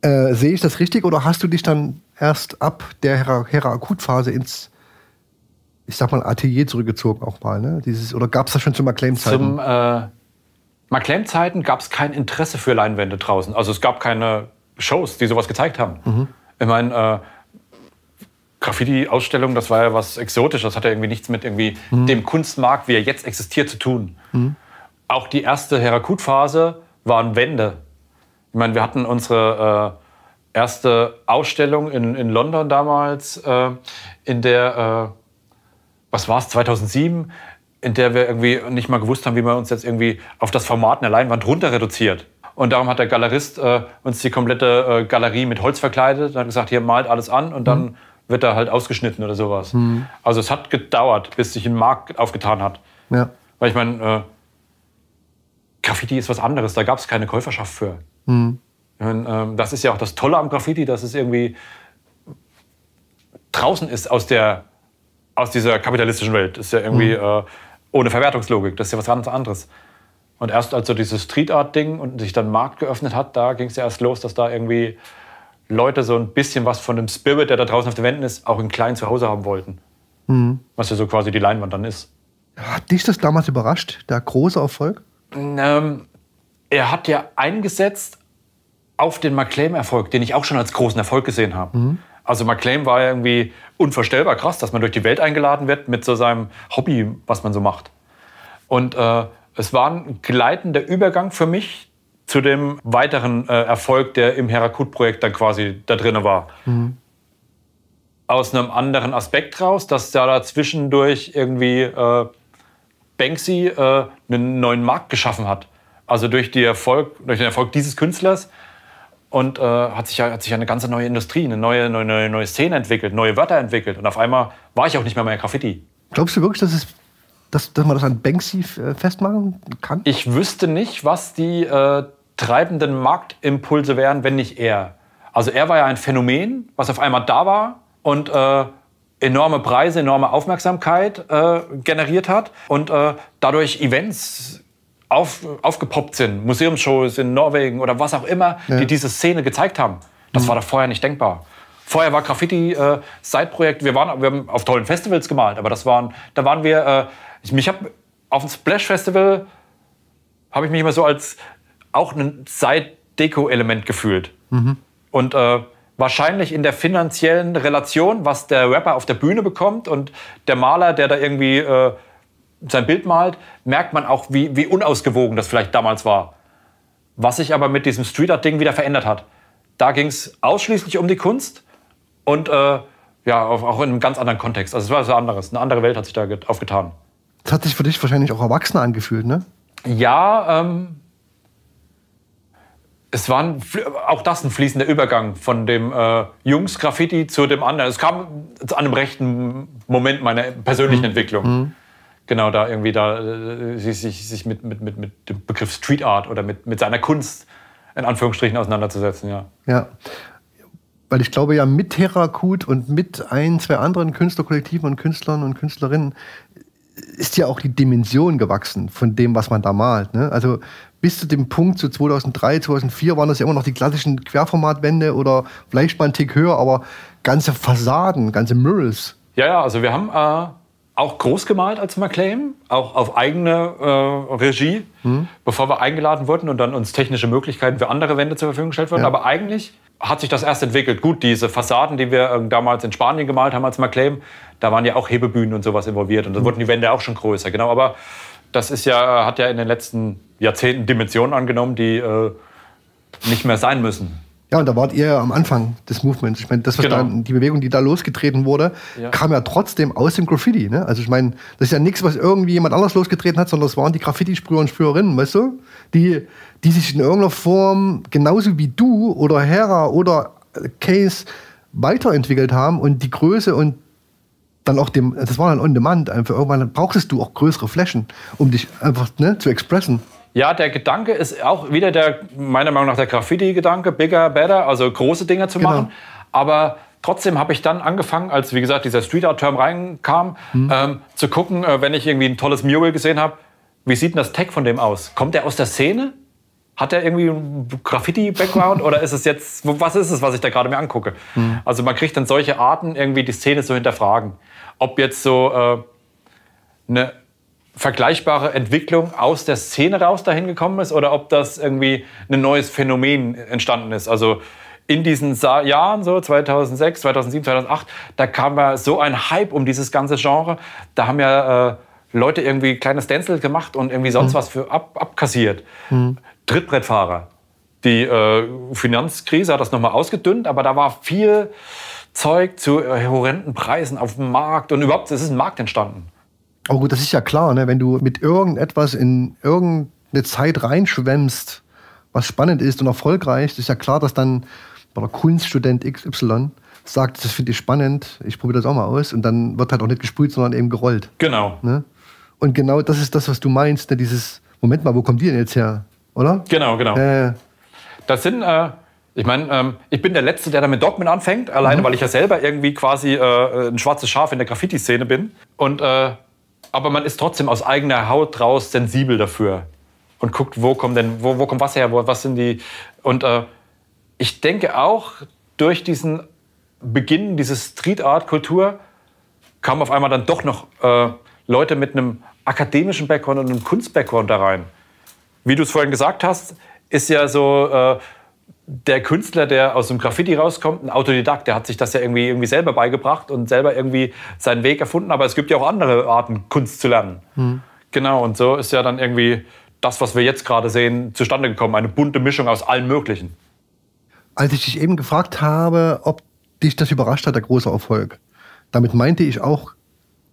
Äh, sehe ich das richtig oder hast du dich dann erst ab der hera akutphase Hera ins ich sag mal, Atelier zurückgezogen auch mal, ne? Dieses, oder gab es das schon zu McLean-Zeiten? Zum äh, McLean-Zeiten gab es kein Interesse für Leinwände draußen. Also es gab keine Shows, die sowas gezeigt haben. Mhm. Ich meine, äh, Graffiti-Ausstellung, das war ja was Exotisches, das hatte irgendwie nichts mit irgendwie mhm. dem Kunstmarkt, wie er jetzt existiert, zu tun. Mhm. Auch die erste Herakut-Phase waren Wände. Ich meine, wir hatten unsere äh, erste Ausstellung in, in London damals, äh, in der, äh, was war es, 2007, in der wir irgendwie nicht mal gewusst haben, wie man uns jetzt irgendwie auf das Format einer Leinwand runter reduziert. Und darum hat der Galerist äh, uns die komplette äh, Galerie mit Holz verkleidet und hat gesagt, hier malt alles an und dann... Mhm wird da halt ausgeschnitten oder sowas. Mhm. Also es hat gedauert, bis sich ein Markt aufgetan hat. Ja. Weil ich meine, äh, Graffiti ist was anderes, da gab es keine Käuferschaft für. Mhm. Meine, ähm, das ist ja auch das Tolle am Graffiti, dass es irgendwie draußen ist aus, der, aus dieser kapitalistischen Welt. Das Ist ja irgendwie mhm. äh, ohne Verwertungslogik, das ist ja was ganz anderes. Und erst als so dieses Street Art-Ding und sich dann Markt geöffnet hat, da ging es ja erst los, dass da irgendwie Leute so ein bisschen was von dem Spirit, der da draußen auf den Wänden ist, auch in klein zu Hause haben wollten. Mhm. Was ja so quasi die Leinwand dann ist. Hat dich das damals überrascht, der große Erfolg? Ähm, er hat ja eingesetzt auf den McClaim-Erfolg, den ich auch schon als großen Erfolg gesehen habe. Mhm. Also McClaim war irgendwie unvorstellbar krass, dass man durch die Welt eingeladen wird mit so seinem Hobby, was man so macht. Und äh, es war ein gleitender Übergang für mich zu dem weiteren äh, Erfolg, der im Herakut-Projekt dann quasi da drin war. Mhm. Aus einem anderen Aspekt raus, dass da dazwischendurch irgendwie äh, Banksy äh, einen neuen Markt geschaffen hat. Also durch, Erfolg, durch den Erfolg dieses Künstlers und äh, hat, sich, hat sich eine ganze neue Industrie, eine neue, neue, neue Szene entwickelt, neue Wörter entwickelt. Und auf einmal war ich auch nicht mehr mehr Graffiti. Glaubst du wirklich, dass, es, dass, dass man das an Banksy äh, festmachen kann? Ich wüsste nicht, was die äh, treibenden Marktimpulse wären, wenn nicht er. Also er war ja ein Phänomen, was auf einmal da war und äh, enorme Preise, enorme Aufmerksamkeit äh, generiert hat und äh, dadurch Events auf, aufgepoppt sind, Museumsshows in Norwegen oder was auch immer, ja. die diese Szene gezeigt haben. Das mhm. war da vorher nicht denkbar. Vorher war Graffiti äh, Side-Projekt. Wir, waren, wir haben auf tollen Festivals gemalt, aber das waren, da waren wir. Äh, ich mich habe auf dem Splash Festival habe ich mich immer so als auch ein Side-Deko-Element gefühlt. Mhm. Und äh, wahrscheinlich in der finanziellen Relation, was der Rapper auf der Bühne bekommt und der Maler, der da irgendwie äh, sein Bild malt, merkt man auch, wie, wie unausgewogen das vielleicht damals war. Was sich aber mit diesem Street Art-Ding wieder verändert hat. Da ging es ausschließlich um die Kunst und äh, ja, auch in einem ganz anderen Kontext. Also es war was anderes. Eine andere Welt hat sich da aufgetan. Das hat sich für dich wahrscheinlich auch erwachsener angefühlt, ne? Ja, ähm, es war auch das ein fließender Übergang von dem äh, Jungs-Graffiti zu dem anderen. Es kam zu einem rechten Moment meiner persönlichen mhm. Entwicklung. Mhm. Genau, da irgendwie da äh, sich, sich mit, mit, mit, mit dem Begriff Street Art oder mit, mit seiner Kunst in Anführungsstrichen auseinanderzusetzen, ja. Ja. Weil ich glaube ja mit Terrakut und mit ein, zwei anderen Künstlerkollektiven und Künstlern und Künstlerinnen ist ja auch die Dimension gewachsen von dem, was man da malt. Ne? Also bis zu dem Punkt, zu so 2003, 2004 waren das ja immer noch die klassischen Querformatwände oder vielleicht mal einen Tick höher, aber ganze Fassaden, ganze Murals. Ja, ja, also wir haben äh, auch groß gemalt als McLean, auch auf eigene äh, Regie, hm. bevor wir eingeladen wurden und dann uns technische Möglichkeiten für andere Wände zur Verfügung gestellt wurden. Ja. Aber eigentlich hat sich das erst entwickelt. Gut, diese Fassaden, die wir äh, damals in Spanien gemalt haben als McLean, da waren ja auch Hebebühnen und sowas involviert und dann hm. wurden die Wände auch schon größer. Genau, aber das ist ja, hat ja in den letzten Jahrzehnten Dimensionen angenommen, die äh, nicht mehr sein müssen. Ja, und da wart ihr ja am Anfang des Movements. Ich meine, das, was genau. da, die Bewegung, die da losgetreten wurde, ja. kam ja trotzdem aus dem Graffiti. Ne? Also ich meine, das ist ja nichts, was irgendwie jemand anders losgetreten hat, sondern das waren die Graffiti-Sprüher und Sprüherinnen, weißt du? Die, die sich in irgendeiner Form, genauso wie du oder Hera oder Case, weiterentwickelt haben und die Größe und dann auch dem, das war dann on demand, einfach irgendwann brauchtest du auch größere Flächen, um dich einfach ne, zu expressen. Ja, der Gedanke ist auch wieder der, meiner Meinung nach, der Graffiti-Gedanke, bigger, better, also große Dinge zu genau. machen. Genau. Aber trotzdem habe ich dann angefangen, als, wie gesagt, dieser Street-Art-Term reinkam, mhm. ähm, zu gucken, äh, wenn ich irgendwie ein tolles Mural gesehen habe, wie sieht denn das Tag von dem aus? Kommt der aus der Szene? Hat er irgendwie einen Graffiti-Background oder ist es jetzt, was ist es, was ich da gerade mir angucke? Mhm. Also man kriegt dann solche Arten, irgendwie die Szene zu hinterfragen ob jetzt so äh, eine vergleichbare Entwicklung aus der Szene raus dahin gekommen ist oder ob das irgendwie ein neues Phänomen entstanden ist. Also in diesen Jahren, so 2006, 2007, 2008, da kam ja so ein Hype um dieses ganze Genre. Da haben ja äh, Leute irgendwie kleine Stencil gemacht und irgendwie sonst mhm. was für ab, abkassiert. Mhm. Trittbrettfahrer. Die äh, Finanzkrise hat das nochmal ausgedünnt, aber da war viel Zeug zu äh, horrenden Preisen auf dem Markt und überhaupt, es ist ein Markt entstanden. Oh gut, das ist ja klar, ne? wenn du mit irgendetwas in irgendeine Zeit reinschwemmst, was spannend ist und erfolgreich, ist ja klar, dass dann bei der Kunststudent XY sagt, das finde ich spannend, ich probiere das auch mal aus und dann wird halt auch nicht gesprüht, sondern eben gerollt. Genau. Ne? Und genau das ist das, was du meinst, ne? dieses, Moment mal, wo kommt die denn jetzt her, oder? Genau, genau. Äh, das sind... Äh ich meine, ähm, ich bin der Letzte, der damit Dogmen anfängt, alleine mhm. weil ich ja selber irgendwie quasi äh, ein schwarzes Schaf in der Graffiti-Szene bin. Und, äh, aber man ist trotzdem aus eigener Haut raus sensibel dafür und guckt, wo kommt denn, wo, wo kommt was her, wo, was sind die. Und äh, ich denke auch, durch diesen Beginn, diese Street-Art-Kultur, kamen auf einmal dann doch noch äh, Leute mit einem akademischen Background und einem Kunst-Background da rein. Wie du es vorhin gesagt hast, ist ja so äh, der Künstler, der aus dem Graffiti rauskommt, ein Autodidakt, der hat sich das ja irgendwie, irgendwie selber beigebracht und selber irgendwie seinen Weg erfunden. Aber es gibt ja auch andere Arten, Kunst zu lernen. Mhm. Genau, und so ist ja dann irgendwie das, was wir jetzt gerade sehen, zustande gekommen. Eine bunte Mischung aus allen Möglichen. Als ich dich eben gefragt habe, ob dich das überrascht hat, der große Erfolg, damit meinte ich auch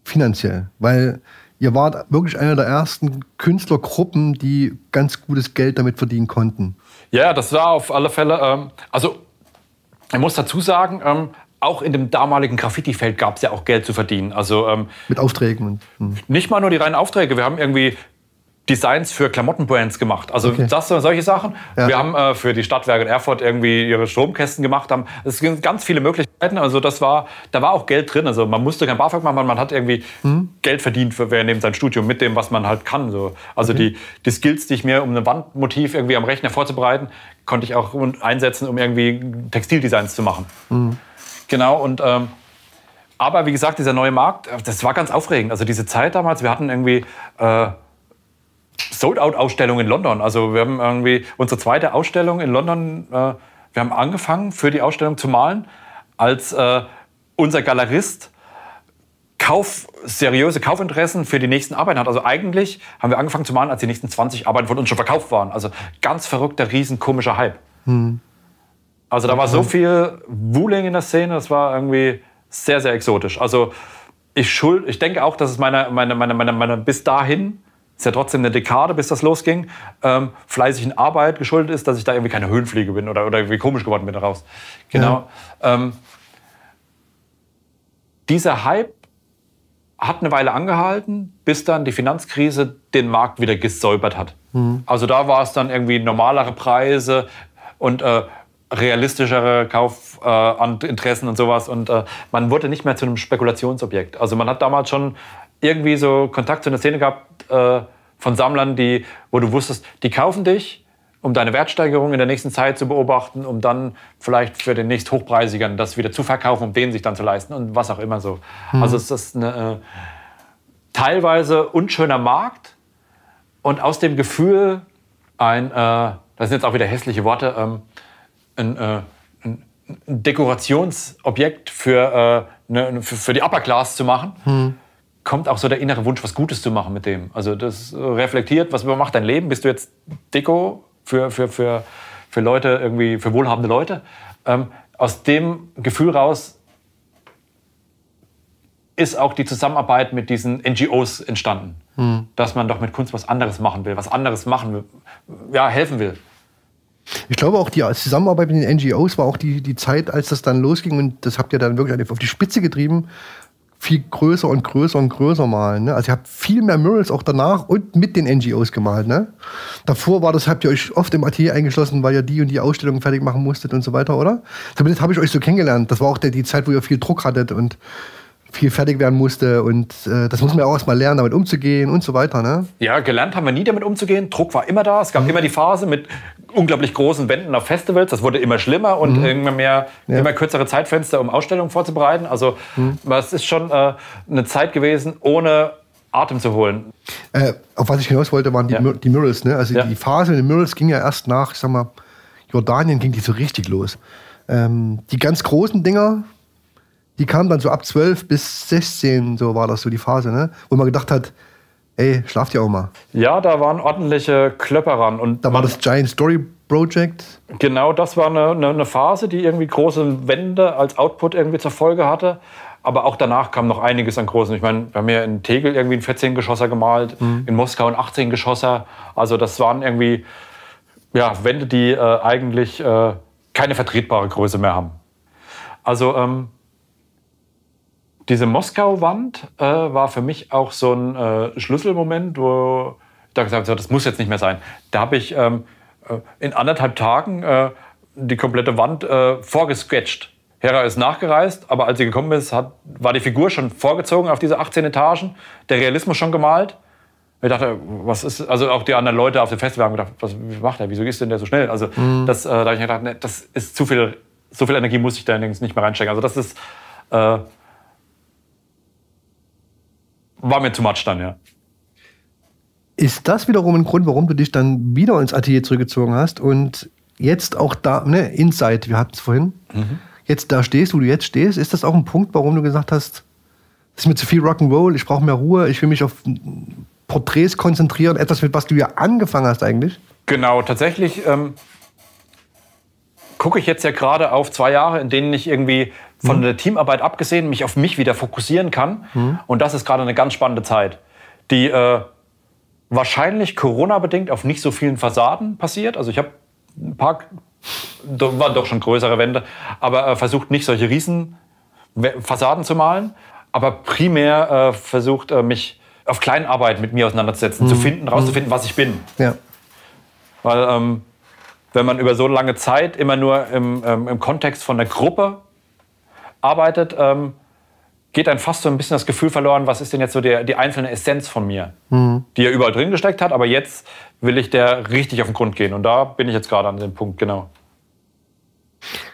finanziell, weil ihr wart wirklich einer der ersten Künstlergruppen, die ganz gutes Geld damit verdienen konnten. Ja, das war auf alle Fälle. Ähm, also, ich muss dazu sagen, ähm, auch in dem damaligen Graffiti-Feld gab es ja auch Geld zu verdienen. Also, ähm, Mit Aufträgen? Mhm. Nicht mal nur die reinen Aufträge. Wir haben irgendwie Designs für Klamottenbrands gemacht. Also okay. das und solche Sachen. Ja. Wir haben äh, für die Stadtwerke in Erfurt irgendwie ihre Stromkästen gemacht. Haben. Es gibt ganz viele Möglichkeiten. Also das war, da war auch Geld drin. Also man musste kein BAföG machen, man, hat irgendwie mhm. Geld verdient für, neben sein Studium mit dem, was man halt kann. So. Also okay. die, die Skills, die ich mir um ein Wandmotiv irgendwie am Rechner vorzubereiten, konnte ich auch einsetzen, um irgendwie Textildesigns zu machen. Mhm. Genau und ähm, aber wie gesagt, dieser neue Markt, das war ganz aufregend. Also diese Zeit damals, wir hatten irgendwie äh, Sold-out-Ausstellung in London. Also wir haben irgendwie unsere zweite Ausstellung in London. Äh, wir haben angefangen für die Ausstellung zu malen, als äh, unser Galerist Kauf, seriöse Kaufinteressen für die nächsten Arbeiten hat. Also eigentlich haben wir angefangen zu malen, als die nächsten 20 Arbeiten von uns schon verkauft waren. Also ganz verrückter, riesen komischer Hype. Hm. Also da war so viel Wuling in der Szene, das war irgendwie sehr, sehr exotisch. Also ich, schuld, ich denke auch, dass es meiner meine, meine, meine, meine bis dahin ist ja trotzdem eine Dekade, bis das losging, ähm, fleißig in Arbeit geschuldet ist, dass ich da irgendwie keine Höhenfliege bin oder, oder irgendwie komisch geworden bin daraus. Genau. Ja. Ähm, dieser Hype hat eine Weile angehalten, bis dann die Finanzkrise den Markt wieder gesäubert hat. Mhm. Also da war es dann irgendwie normalere Preise und äh, realistischere Kaufinteressen äh, und sowas. Und äh, man wurde nicht mehr zu einem Spekulationsobjekt. Also man hat damals schon irgendwie so Kontakt zu einer Szene gehabt äh, von Sammlern, die, wo du wusstest, die kaufen dich, um deine Wertsteigerung in der nächsten Zeit zu beobachten, um dann vielleicht für den nächst Hochpreisigern das wieder zu verkaufen, um den sich dann zu leisten und was auch immer so. Hm. Also es ist ein äh, teilweise unschöner Markt und aus dem Gefühl ein, äh, das sind jetzt auch wieder hässliche Worte, ähm, ein, äh, ein, Dekorationsobjekt für, äh, ne, für, für, die Upper Class zu machen. Hm kommt auch so der innere Wunsch, was Gutes zu machen mit dem. Also das reflektiert, was macht dein Leben? Bist du jetzt Deko für, für, für, für Leute, irgendwie für wohlhabende Leute? Ähm, aus dem Gefühl raus ist auch die Zusammenarbeit mit diesen NGOs entstanden. Hm. Dass man doch mit Kunst was anderes machen will, was anderes machen will, ja, helfen will. Ich glaube auch, die Zusammenarbeit mit den NGOs war auch die, die Zeit, als das dann losging und das habt ihr dann wirklich auf die Spitze getrieben, viel größer und größer und größer malen. Ne? Also ihr habt viel mehr Murals auch danach und mit den NGOs gemalt. Ne? Davor war das, habt ihr euch oft im Atelier eingeschlossen, weil ihr die und die Ausstellung fertig machen musstet und so weiter, oder? Zumindest habe ich euch so kennengelernt. Das war auch der, die Zeit, wo ihr viel Druck hattet und viel fertig werden musste. Und äh, das muss man ja auch erstmal lernen, damit umzugehen und so weiter. Ne? Ja, gelernt haben wir nie damit umzugehen. Druck war immer da. Es gab mhm. immer die Phase mit unglaublich großen Wänden auf Festivals. Das wurde immer schlimmer und mhm. irgendwann mehr, ja. immer kürzere Zeitfenster, um Ausstellungen vorzubereiten. Also mhm. es ist schon äh, eine Zeit gewesen, ohne Atem zu holen. Äh, auf was ich hinaus wollte, waren die, ja. die Murals. Ne? Also ja. die Phase in den Murals ging ja erst nach, ich sag mal, Jordanien ging die so richtig los. Ähm, die ganz großen Dinger, die kam dann so ab 12 bis 16, so war das so die Phase, ne? wo man gedacht hat, ey, schlaft ihr auch mal. Ja, da waren ordentliche Klöpper ran. Und da war das Giant Story Project. Genau, das war eine, eine, eine Phase, die irgendwie große Wände als Output irgendwie zur Folge hatte. Aber auch danach kam noch einiges an großen. Ich meine, wir haben ja in Tegel irgendwie ein 14-Geschosser gemalt, mhm. in Moskau ein 18-Geschosser. Also das waren irgendwie ja, Wände, die äh, eigentlich äh, keine vertretbare Größe mehr haben. Also ähm, diese Moskau-Wand äh, war für mich auch so ein äh, Schlüsselmoment, wo ich da gesagt habe, das muss jetzt nicht mehr sein. Da habe ich ähm, äh, in anderthalb Tagen äh, die komplette Wand äh, vorgesquetscht. Hera ist nachgereist, aber als sie gekommen ist, hat, war die Figur schon vorgezogen auf diese 18 Etagen, der Realismus schon gemalt. Ich dachte, was ist, also auch die anderen Leute auf dem Festival haben gedacht, was macht er, wieso ist denn der so schnell? Also mhm. das, äh, da habe ich mir gedacht, nee, das ist zu viel, so viel Energie muss ich da nicht mehr reinstecken. Also das ist war mir zu much dann, ja. Ist das wiederum ein Grund, warum du dich dann wieder ins Atelier zurückgezogen hast und jetzt auch da, ne, Inside, wir hatten es vorhin, mhm. jetzt da stehst, wo du jetzt stehst, ist das auch ein Punkt, warum du gesagt hast, das ist mir zu viel Rock'n'Roll, ich brauche mehr Ruhe, ich will mich auf Porträts konzentrieren, etwas, mit was du ja angefangen hast eigentlich? Genau, tatsächlich ähm, gucke ich jetzt ja gerade auf zwei Jahre, in denen ich irgendwie von mhm. der Teamarbeit abgesehen mich auf mich wieder fokussieren kann. Mhm. Und das ist gerade eine ganz spannende Zeit, die äh, wahrscheinlich Corona-bedingt auf nicht so vielen Fassaden passiert. Also ich habe ein paar, waren doch schon größere Wände, aber äh, versucht nicht solche riesen Fassaden zu malen, aber primär äh, versucht äh, mich auf Kleinarbeit mit mir auseinanderzusetzen, mhm. zu finden, rauszufinden, was ich bin. Ja. Weil ähm, wenn man über so lange Zeit immer nur im, ähm, im Kontext von der Gruppe arbeitet, ähm, geht dann fast so ein bisschen das Gefühl verloren, was ist denn jetzt so der, die einzelne Essenz von mir, mhm. die er überall drin gesteckt hat, aber jetzt will ich der richtig auf den Grund gehen. Und da bin ich jetzt gerade an dem Punkt, genau.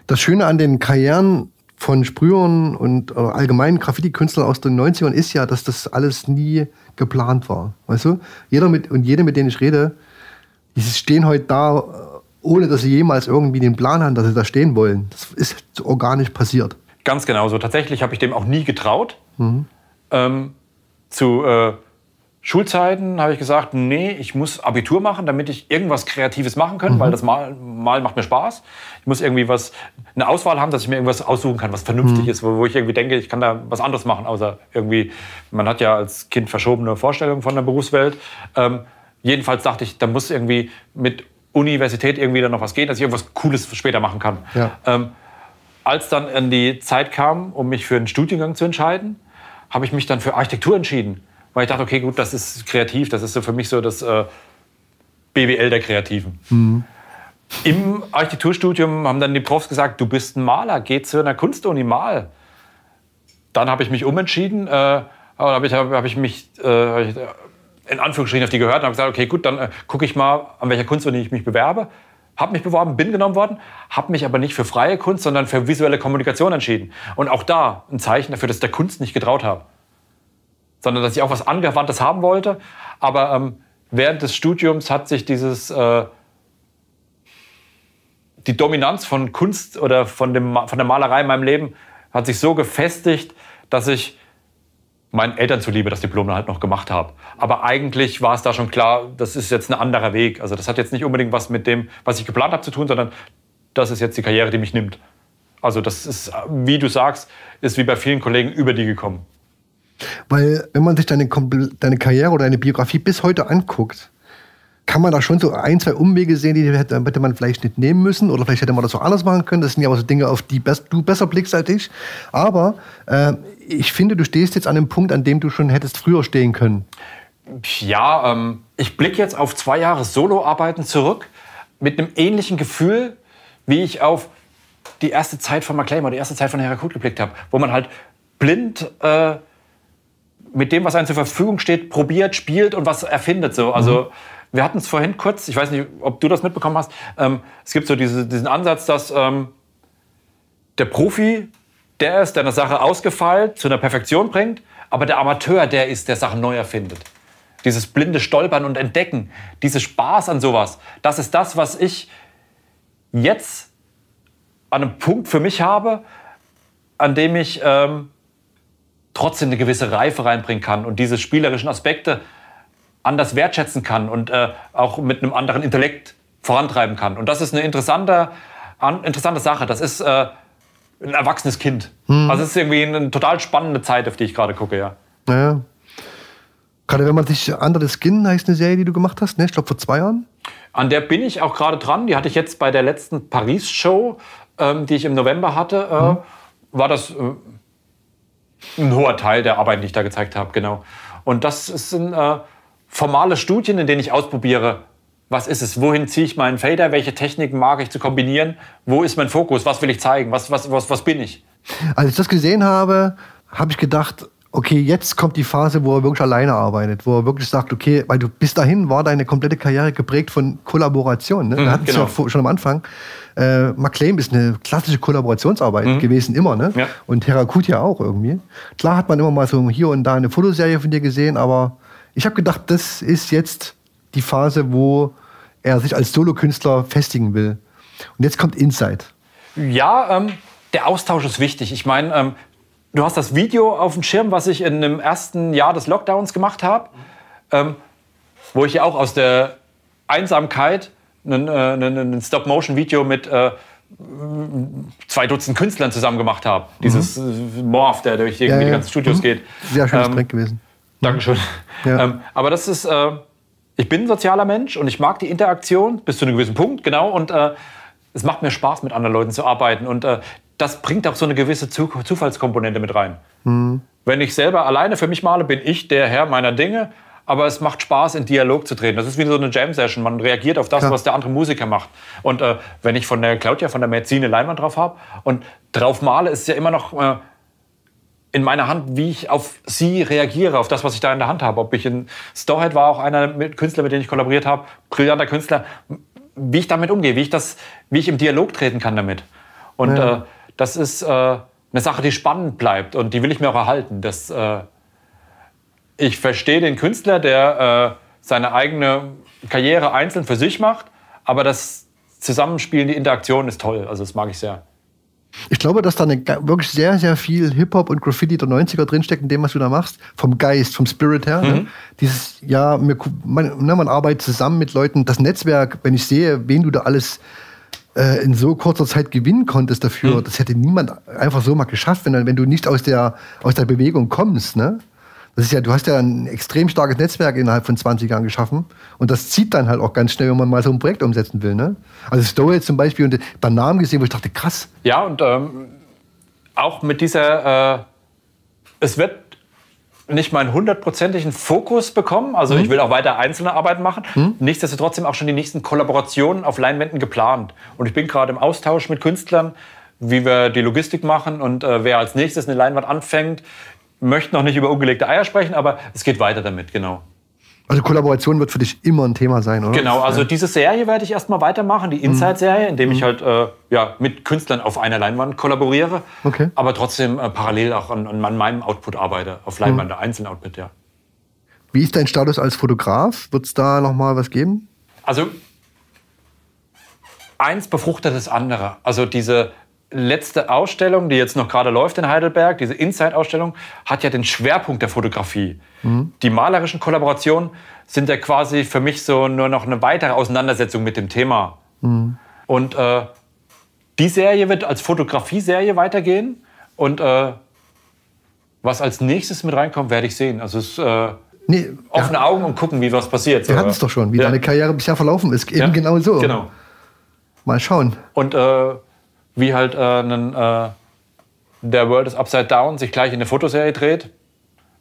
Das Schöne an den Karrieren von Sprühern und äh, allgemeinen Graffiti-Künstlern aus den 90ern ist ja, dass das alles nie geplant war. Weißt du? Jeder mit, und jede, mit denen ich rede, die stehen heute da, äh, ohne dass sie jemals irgendwie den Plan haben, dass sie da stehen wollen. Das ist organisch passiert. Ganz genau so. Tatsächlich habe ich dem auch nie getraut. Mhm. Ähm, zu äh, Schulzeiten habe ich gesagt, nee, ich muss Abitur machen, damit ich irgendwas Kreatives machen kann, mhm. weil das Malen, Malen macht mir Spaß. Ich muss irgendwie was, eine Auswahl haben, dass ich mir irgendwas aussuchen kann, was vernünftig mhm. ist, wo, wo, ich irgendwie denke, ich kann da was anderes machen, außer irgendwie, man hat ja als Kind verschobene Vorstellungen von der Berufswelt. Ähm, jedenfalls dachte ich, da muss irgendwie mit Universität irgendwie dann noch was gehen, dass ich irgendwas Cooles später machen kann. Ja. Ähm, als dann in die Zeit kam, um mich für einen Studiengang zu entscheiden, habe ich mich dann für Architektur entschieden. Weil ich dachte, okay, gut, das ist kreativ, das ist so für mich so das äh, BWL der Kreativen. Mhm. Im Architekturstudium haben dann die Profs gesagt, du bist ein Maler, geh zu einer Kunstuni, mal. Dann habe ich mich umentschieden, äh, habe ich, hab, hab ich mich äh, in Anführungsstrichen auf die gehört und habe gesagt, okay, gut, dann äh, gucke ich mal, an welcher Kunstuni ich mich bewerbe habe mich beworben, bin genommen worden, habe mich aber nicht für freie Kunst, sondern für visuelle Kommunikation entschieden. Und auch da ein Zeichen dafür, dass ich der Kunst nicht getraut habe. Sondern dass ich auch was Angewandtes haben wollte. Aber ähm, während des Studiums hat sich dieses, äh, die Dominanz von Kunst oder von, dem, von der Malerei in meinem Leben hat sich so gefestigt, dass ich meinen Eltern zuliebe das Diplom dann halt noch gemacht habe. Aber eigentlich war es da schon klar, das ist jetzt ein anderer Weg. Also das hat jetzt nicht unbedingt was mit dem, was ich geplant habe zu tun, sondern das ist jetzt die Karriere, die mich nimmt. Also das ist, wie du sagst, ist wie bei vielen Kollegen über die gekommen. Weil wenn man sich deine, deine Karriere oder deine Biografie bis heute anguckt, kann man da schon so ein, zwei Umwege sehen, die hätte, hätte man vielleicht nicht nehmen müssen oder vielleicht hätte man das auch anders machen können. Das sind ja aber so Dinge, auf die best, du besser blickst als ich. Aber äh, ich finde, du stehst jetzt an einem Punkt, an dem du schon hättest früher stehen können. Ja, ähm, ich blicke jetzt auf zwei Jahre Soloarbeiten zurück mit einem ähnlichen Gefühl, wie ich auf die erste Zeit von McLean oder die erste Zeit von Herakut geblickt habe, wo man halt blind äh, mit dem, was einem zur Verfügung steht, probiert, spielt und was erfindet. So. Also mhm wir hatten es vorhin kurz, ich weiß nicht, ob du das mitbekommen hast, ähm, es gibt so diese, diesen Ansatz, dass ähm, der Profi der ist, der eine Sache ausgefeilt, zu einer Perfektion bringt, aber der Amateur, der ist, der Sachen neu erfindet. Dieses blinde Stolpern und Entdecken, dieses Spaß an sowas, das ist das, was ich jetzt an einem Punkt für mich habe, an dem ich ähm, trotzdem eine gewisse Reife reinbringen kann und diese spielerischen Aspekte anders wertschätzen kann und äh, auch mit einem anderen Intellekt vorantreiben kann. Und das ist eine interessante, an, interessante Sache. Das ist äh, ein erwachsenes Kind. Hm. Also es ist irgendwie eine, eine, total spannende Zeit, auf die ich gerade gucke, ja. Naja. Gerade wenn man sich Andere Skin heißt eine Serie, die du gemacht hast, ne? ich glaube vor zwei Jahren. An der bin ich auch gerade dran. Die hatte ich jetzt bei der letzten Paris-Show, ähm, die ich im November hatte. Äh, hm. War das äh, ein hoher Teil der Arbeit, die ich da gezeigt habe, genau. Und das ist ein äh, formale Studien, in denen ich ausprobiere, was ist es, wohin ziehe ich meinen Fader, welche Techniken mag ich zu kombinieren, wo ist mein Fokus, was will ich zeigen, was, was, was, was bin ich. Als ich das gesehen habe, habe ich gedacht, okay, jetzt kommt die Phase, wo er wirklich alleine arbeitet, wo er wirklich sagt, okay, weil du bis dahin war deine komplette Karriere geprägt von Kollaboration. Ne? Mhm, wir hatten genau. es ja genau. schon am Anfang. Äh, McLean ist eine klassische Kollaborationsarbeit mhm. gewesen, immer. Ne? Ja. Und Herakutia auch irgendwie. Klar hat man immer mal so hier und da eine Fotoserie von dir gesehen, aber ich habe gedacht, das ist jetzt die Phase, wo er sich als Solokünstler festigen will. Und jetzt kommt Insight. Ja, ähm, der Austausch ist wichtig. Ich meine, ähm, du hast das Video auf dem Schirm, was ich in dem ersten Jahr des Lockdowns gemacht habe, ähm, wo ich ja auch aus der Einsamkeit ein, äh, Stop-Motion-Video mit äh, zwei Dutzend Künstlern zusammen gemacht habe. Mhm. Dieses äh, Morph, der durch ja, ja. die ganzen Studios mhm. geht. Sehr schönes ähm, Dreck gewesen. Dankeschön. Ja. Ähm, aber das ist, äh, ich bin ein sozialer Mensch und ich mag die Interaktion bis zu einem gewissen Punkt, genau. Und äh, es macht mir Spaß, mit anderen Leuten zu arbeiten. Und äh, das bringt auch so eine gewisse zu Zufallskomponente mit rein. Mhm. Wenn ich selber alleine für mich male, bin ich der Herr meiner Dinge. Aber es macht Spaß, in Dialog zu treten. Das ist wie so eine Jam-Session. Man reagiert auf das, Klar. was der andere Musiker macht. Und äh, wenn ich von der Claudia, von der Merzine Leinwand drauf habe und drauf male, ist es ja immer noch äh, in meiner Hand, wie ich auf sie reagiere, auf das, was ich da in der Hand habe. Ob ich in Storehead war auch einer mit Künstler, mit dem ich kollaboriert habe, brillanter Künstler, wie ich damit umgehe, wie ich das, wie ich im Dialog treten kann damit. Und ja. äh, das ist äh, eine Sache, die spannend bleibt und die will ich mir auch erhalten. Dass, äh, ich verstehe den Künstler, der äh, seine eigene Karriere einzeln für sich macht, aber das Zusammenspielen, die Interaktion ist toll. Also das mag ich sehr. Ich glaube, dass da eine, wirklich sehr, sehr viel Hip-Hop und Graffiti der 90er drinsteckt, in dem, was du da machst. Vom Geist, vom Spirit her. Ne? Mhm. Ne? Dieses, ja, mir, man, ne, man arbeitet zusammen mit Leuten. Das Netzwerk, wenn ich sehe, wen du da alles äh, in so kurzer Zeit gewinnen konntest dafür, mhm. das hätte niemand einfach so mal geschafft, wenn, wenn du nicht aus der, aus der Bewegung kommst. Ne? Das ist ja, du hast ja ein extrem starkes Netzwerk innerhalb von 20 Jahren geschaffen und das zieht dann halt auch ganz schnell, wenn man mal so ein Projekt umsetzen will. Ne? Also Story zum Beispiel und dann Namen gesehen, wo ich dachte, krass. Ja, und ähm, auch mit dieser, äh, es wird nicht meinen hundertprozentigen Fokus bekommen. Also mhm. ich will auch weiter einzelne Arbeit machen. Mhm. Nichtsdestotrotz auch schon die nächsten Kollaborationen auf Leinwänden geplant. Und ich bin gerade im Austausch mit Künstlern, wie wir die Logistik machen und äh, wer als nächstes eine Leinwand anfängt, möchte noch nicht über ungelegte Eier sprechen, aber es geht weiter damit, genau. Also Kollaboration wird für dich immer ein Thema sein, oder? Genau, also ja. diese Serie werde ich erstmal weitermachen, die mhm. Inside-Serie, indem ich mhm. halt äh, ja, mit Künstlern auf einer Leinwand kollaboriere, okay. aber trotzdem äh, parallel auch an, an, meinem Output arbeite, auf Leinwand, mhm. Einzel-Output, ja. Wie ist dein Status als Fotograf? Wird es da nochmal was geben? Also eins befruchtet das andere. Also diese letzte Ausstellung, die jetzt noch gerade läuft in Heidelberg, diese Inside-Ausstellung, hat ja den Schwerpunkt der Fotografie. Mhm. Die malerischen Kollaborationen sind ja quasi für mich so nur noch eine weitere Auseinandersetzung mit dem Thema. Mhm. Und äh, die Serie wird als Fotografie-Serie weitergehen. Und äh, was als nächstes mit reinkommt, werde ich sehen. Also es äh, nee, offene ja, Augen und gucken, wie was passiert. Wir hatten es äh, doch schon, wie ja. deine Karriere bisher verlaufen ist. Eben ja, genau so. Genau. Mal schauen. Und äh, wie halt äh, einen, äh, der World is Upside Down sich gleich in eine Fotoserie dreht.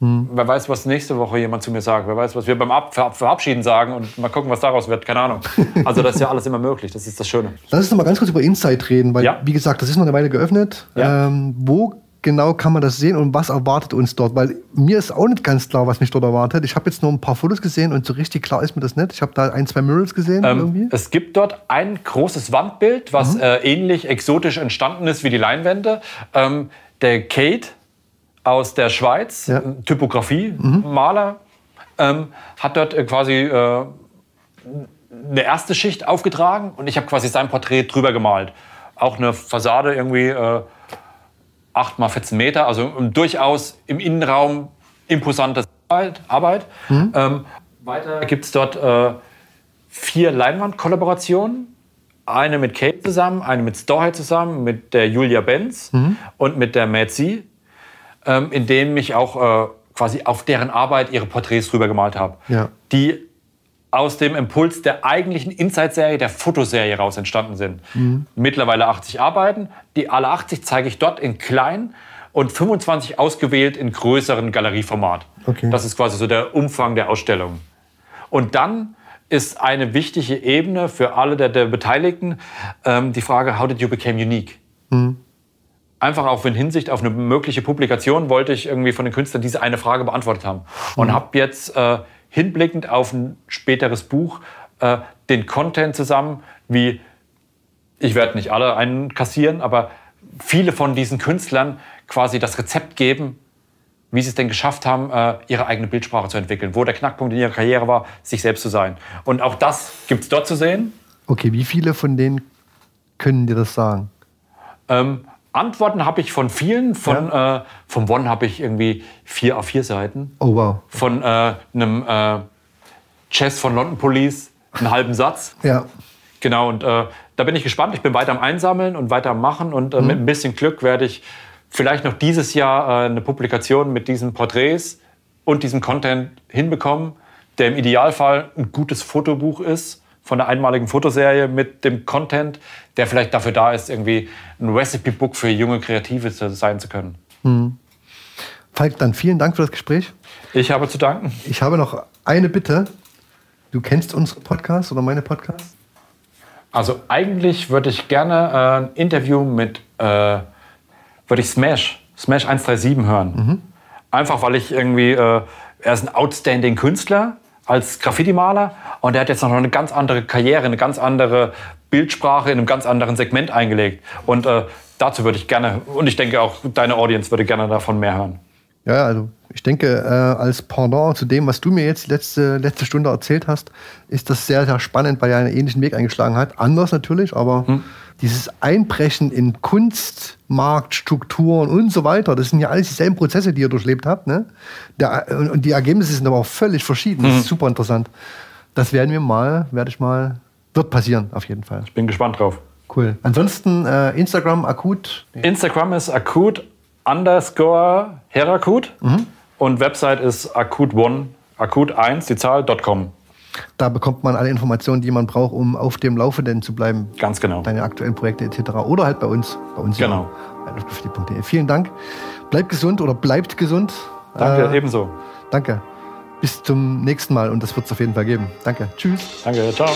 Hm. Wer weiß, was nächste Woche jemand zu mir sagt. Wer weiß, was wir beim Ab Ver Verabschieden sagen und mal gucken, was daraus wird. Keine Ahnung. Also das ist ja alles immer möglich. Das ist das Schöne. Lass uns noch mal ganz kurz über Insight reden, weil, ja. wie gesagt, das ist noch eine Weile geöffnet. Ja. Ähm, wo genau kann man das sehen und was erwartet uns dort? Weil mir ist auch nicht ganz klar, was mich dort erwartet. Ich habe jetzt nur ein paar Fotos gesehen und so richtig klar ist mir das nicht. Ich habe da ein, zwei Murals gesehen. Ähm, irgendwie. Es gibt dort ein großes Wandbild, was mhm. äh, ähnlich exotisch entstanden ist wie die Leinwände. Ähm, der Kate aus der Schweiz, ja. Typografie-Maler, mhm. ähm, hat dort äh, quasi äh, eine erste Schicht aufgetragen und ich habe quasi sein Porträt drüber gemalt. Auch eine Fassade irgendwie äh, 8 mal 14 Meter, also durchaus im Innenraum imposante Arbeit. Mhm. Ähm, weiter gibt es dort äh, vier Leinwandkollaborationen. Eine mit Kate zusammen, eine mit Storhead zusammen, mit der Julia Benz mhm. und mit der Metzi, ähm, in denen ich auch äh, quasi auf deren Arbeit ihre Porträts drüber gemalt habe. Ja. Die aus dem Impuls der eigentlichen Inside-Serie, der Fotoserie raus entstanden sind. Mhm. Mittlerweile 80 Arbeiten. Die alle 80 zeige ich dort in klein und 25 ausgewählt in größeren Galerieformat. Okay. Das ist quasi so der Umfang der Ausstellung. Und dann ist eine wichtige Ebene für alle der, der Beteiligten ähm, die Frage, how did you become unique? Mhm. Einfach auch in Hinsicht auf eine mögliche Publikation wollte ich irgendwie von den Künstlern diese eine Frage beantwortet haben. Mhm. Und habe jetzt äh, hinblickend auf ein späteres Buch äh, den Content zusammen, wie ich werde nicht alle einen kassieren, aber viele von diesen Künstlern quasi das Rezept geben, wie sie es denn geschafft haben, äh, ihre eigene Bildsprache zu entwickeln, wo der Knackpunkt in ihrer Karriere war, sich selbst zu sein. Und auch das gibt es dort zu sehen. Okay, wie viele von denen können dir das sagen? Ähm, Antworten habe ich von vielen. Von, ja. äh, vom One habe ich irgendwie vier auf vier Seiten. Oh, wow. Von äh, einem äh, Chess von London Police einen halben Satz. Ja. Genau, und äh, da bin ich gespannt. Ich bin weiter am Einsammeln und weiter am Machen. Und äh, mhm. mit ein bisschen Glück werde ich vielleicht noch dieses Jahr äh, eine Publikation mit diesen Porträts und diesem Content hinbekommen, der im Idealfall ein gutes Fotobuch ist von der einmaligen Fotoserie mit dem Content, der vielleicht dafür da ist, irgendwie ein Recipe-Book für junge Kreative sein zu können. Hm. Falk, dann vielen Dank für das Gespräch. Ich habe zu danken. Ich habe noch eine Bitte. Du kennst unsere Podcasts oder meine Podcasts? Also eigentlich würde ich gerne äh, ein Interview mit, äh, würde ich Smash, Smash 137 hören. Mhm. Einfach weil ich irgendwie, äh, er ist ein outstanding Künstler, als Graffiti-Maler und er hat jetzt noch eine ganz andere Karriere, eine ganz andere Bildsprache in einem ganz anderen Segment eingelegt. Und äh, dazu würde ich gerne, und ich denke auch deine Audience würde gerne davon mehr hören. Ja, also ich denke, äh, als Pendant zu dem, was du mir jetzt die letzte, letzte Stunde erzählt hast, ist das sehr, sehr spannend, weil er einen ähnlichen Weg eingeschlagen hat. Anders natürlich, aber hm. dieses Einbrechen in Kunst, Marktstrukturen und so weiter, das sind ja alles dieselben Prozesse, die ihr durchlebt habt. Ne? Der, und die Ergebnisse sind aber auch völlig verschieden. Hm. Das ist super interessant. Das werden wir mal, werde ich mal, wird passieren auf jeden Fall. Ich bin gespannt drauf. Cool. Ansonsten äh, Instagram akut. Instagram ist akut underscore Herakut mhm. und Website ist akut1, akut1, die Zahl.com. Da bekommt man alle Informationen, die man braucht, um auf dem Laufenden zu bleiben. Ganz genau. Deine aktuellen Projekte etc. Oder halt bei uns, bei uns. Genau. Ja, Vielen Dank. Bleibt gesund oder bleibt gesund. Danke, äh, ebenso. Danke. Bis zum nächsten Mal und das wird es auf jeden Fall geben. Danke. Tschüss. Danke, ciao.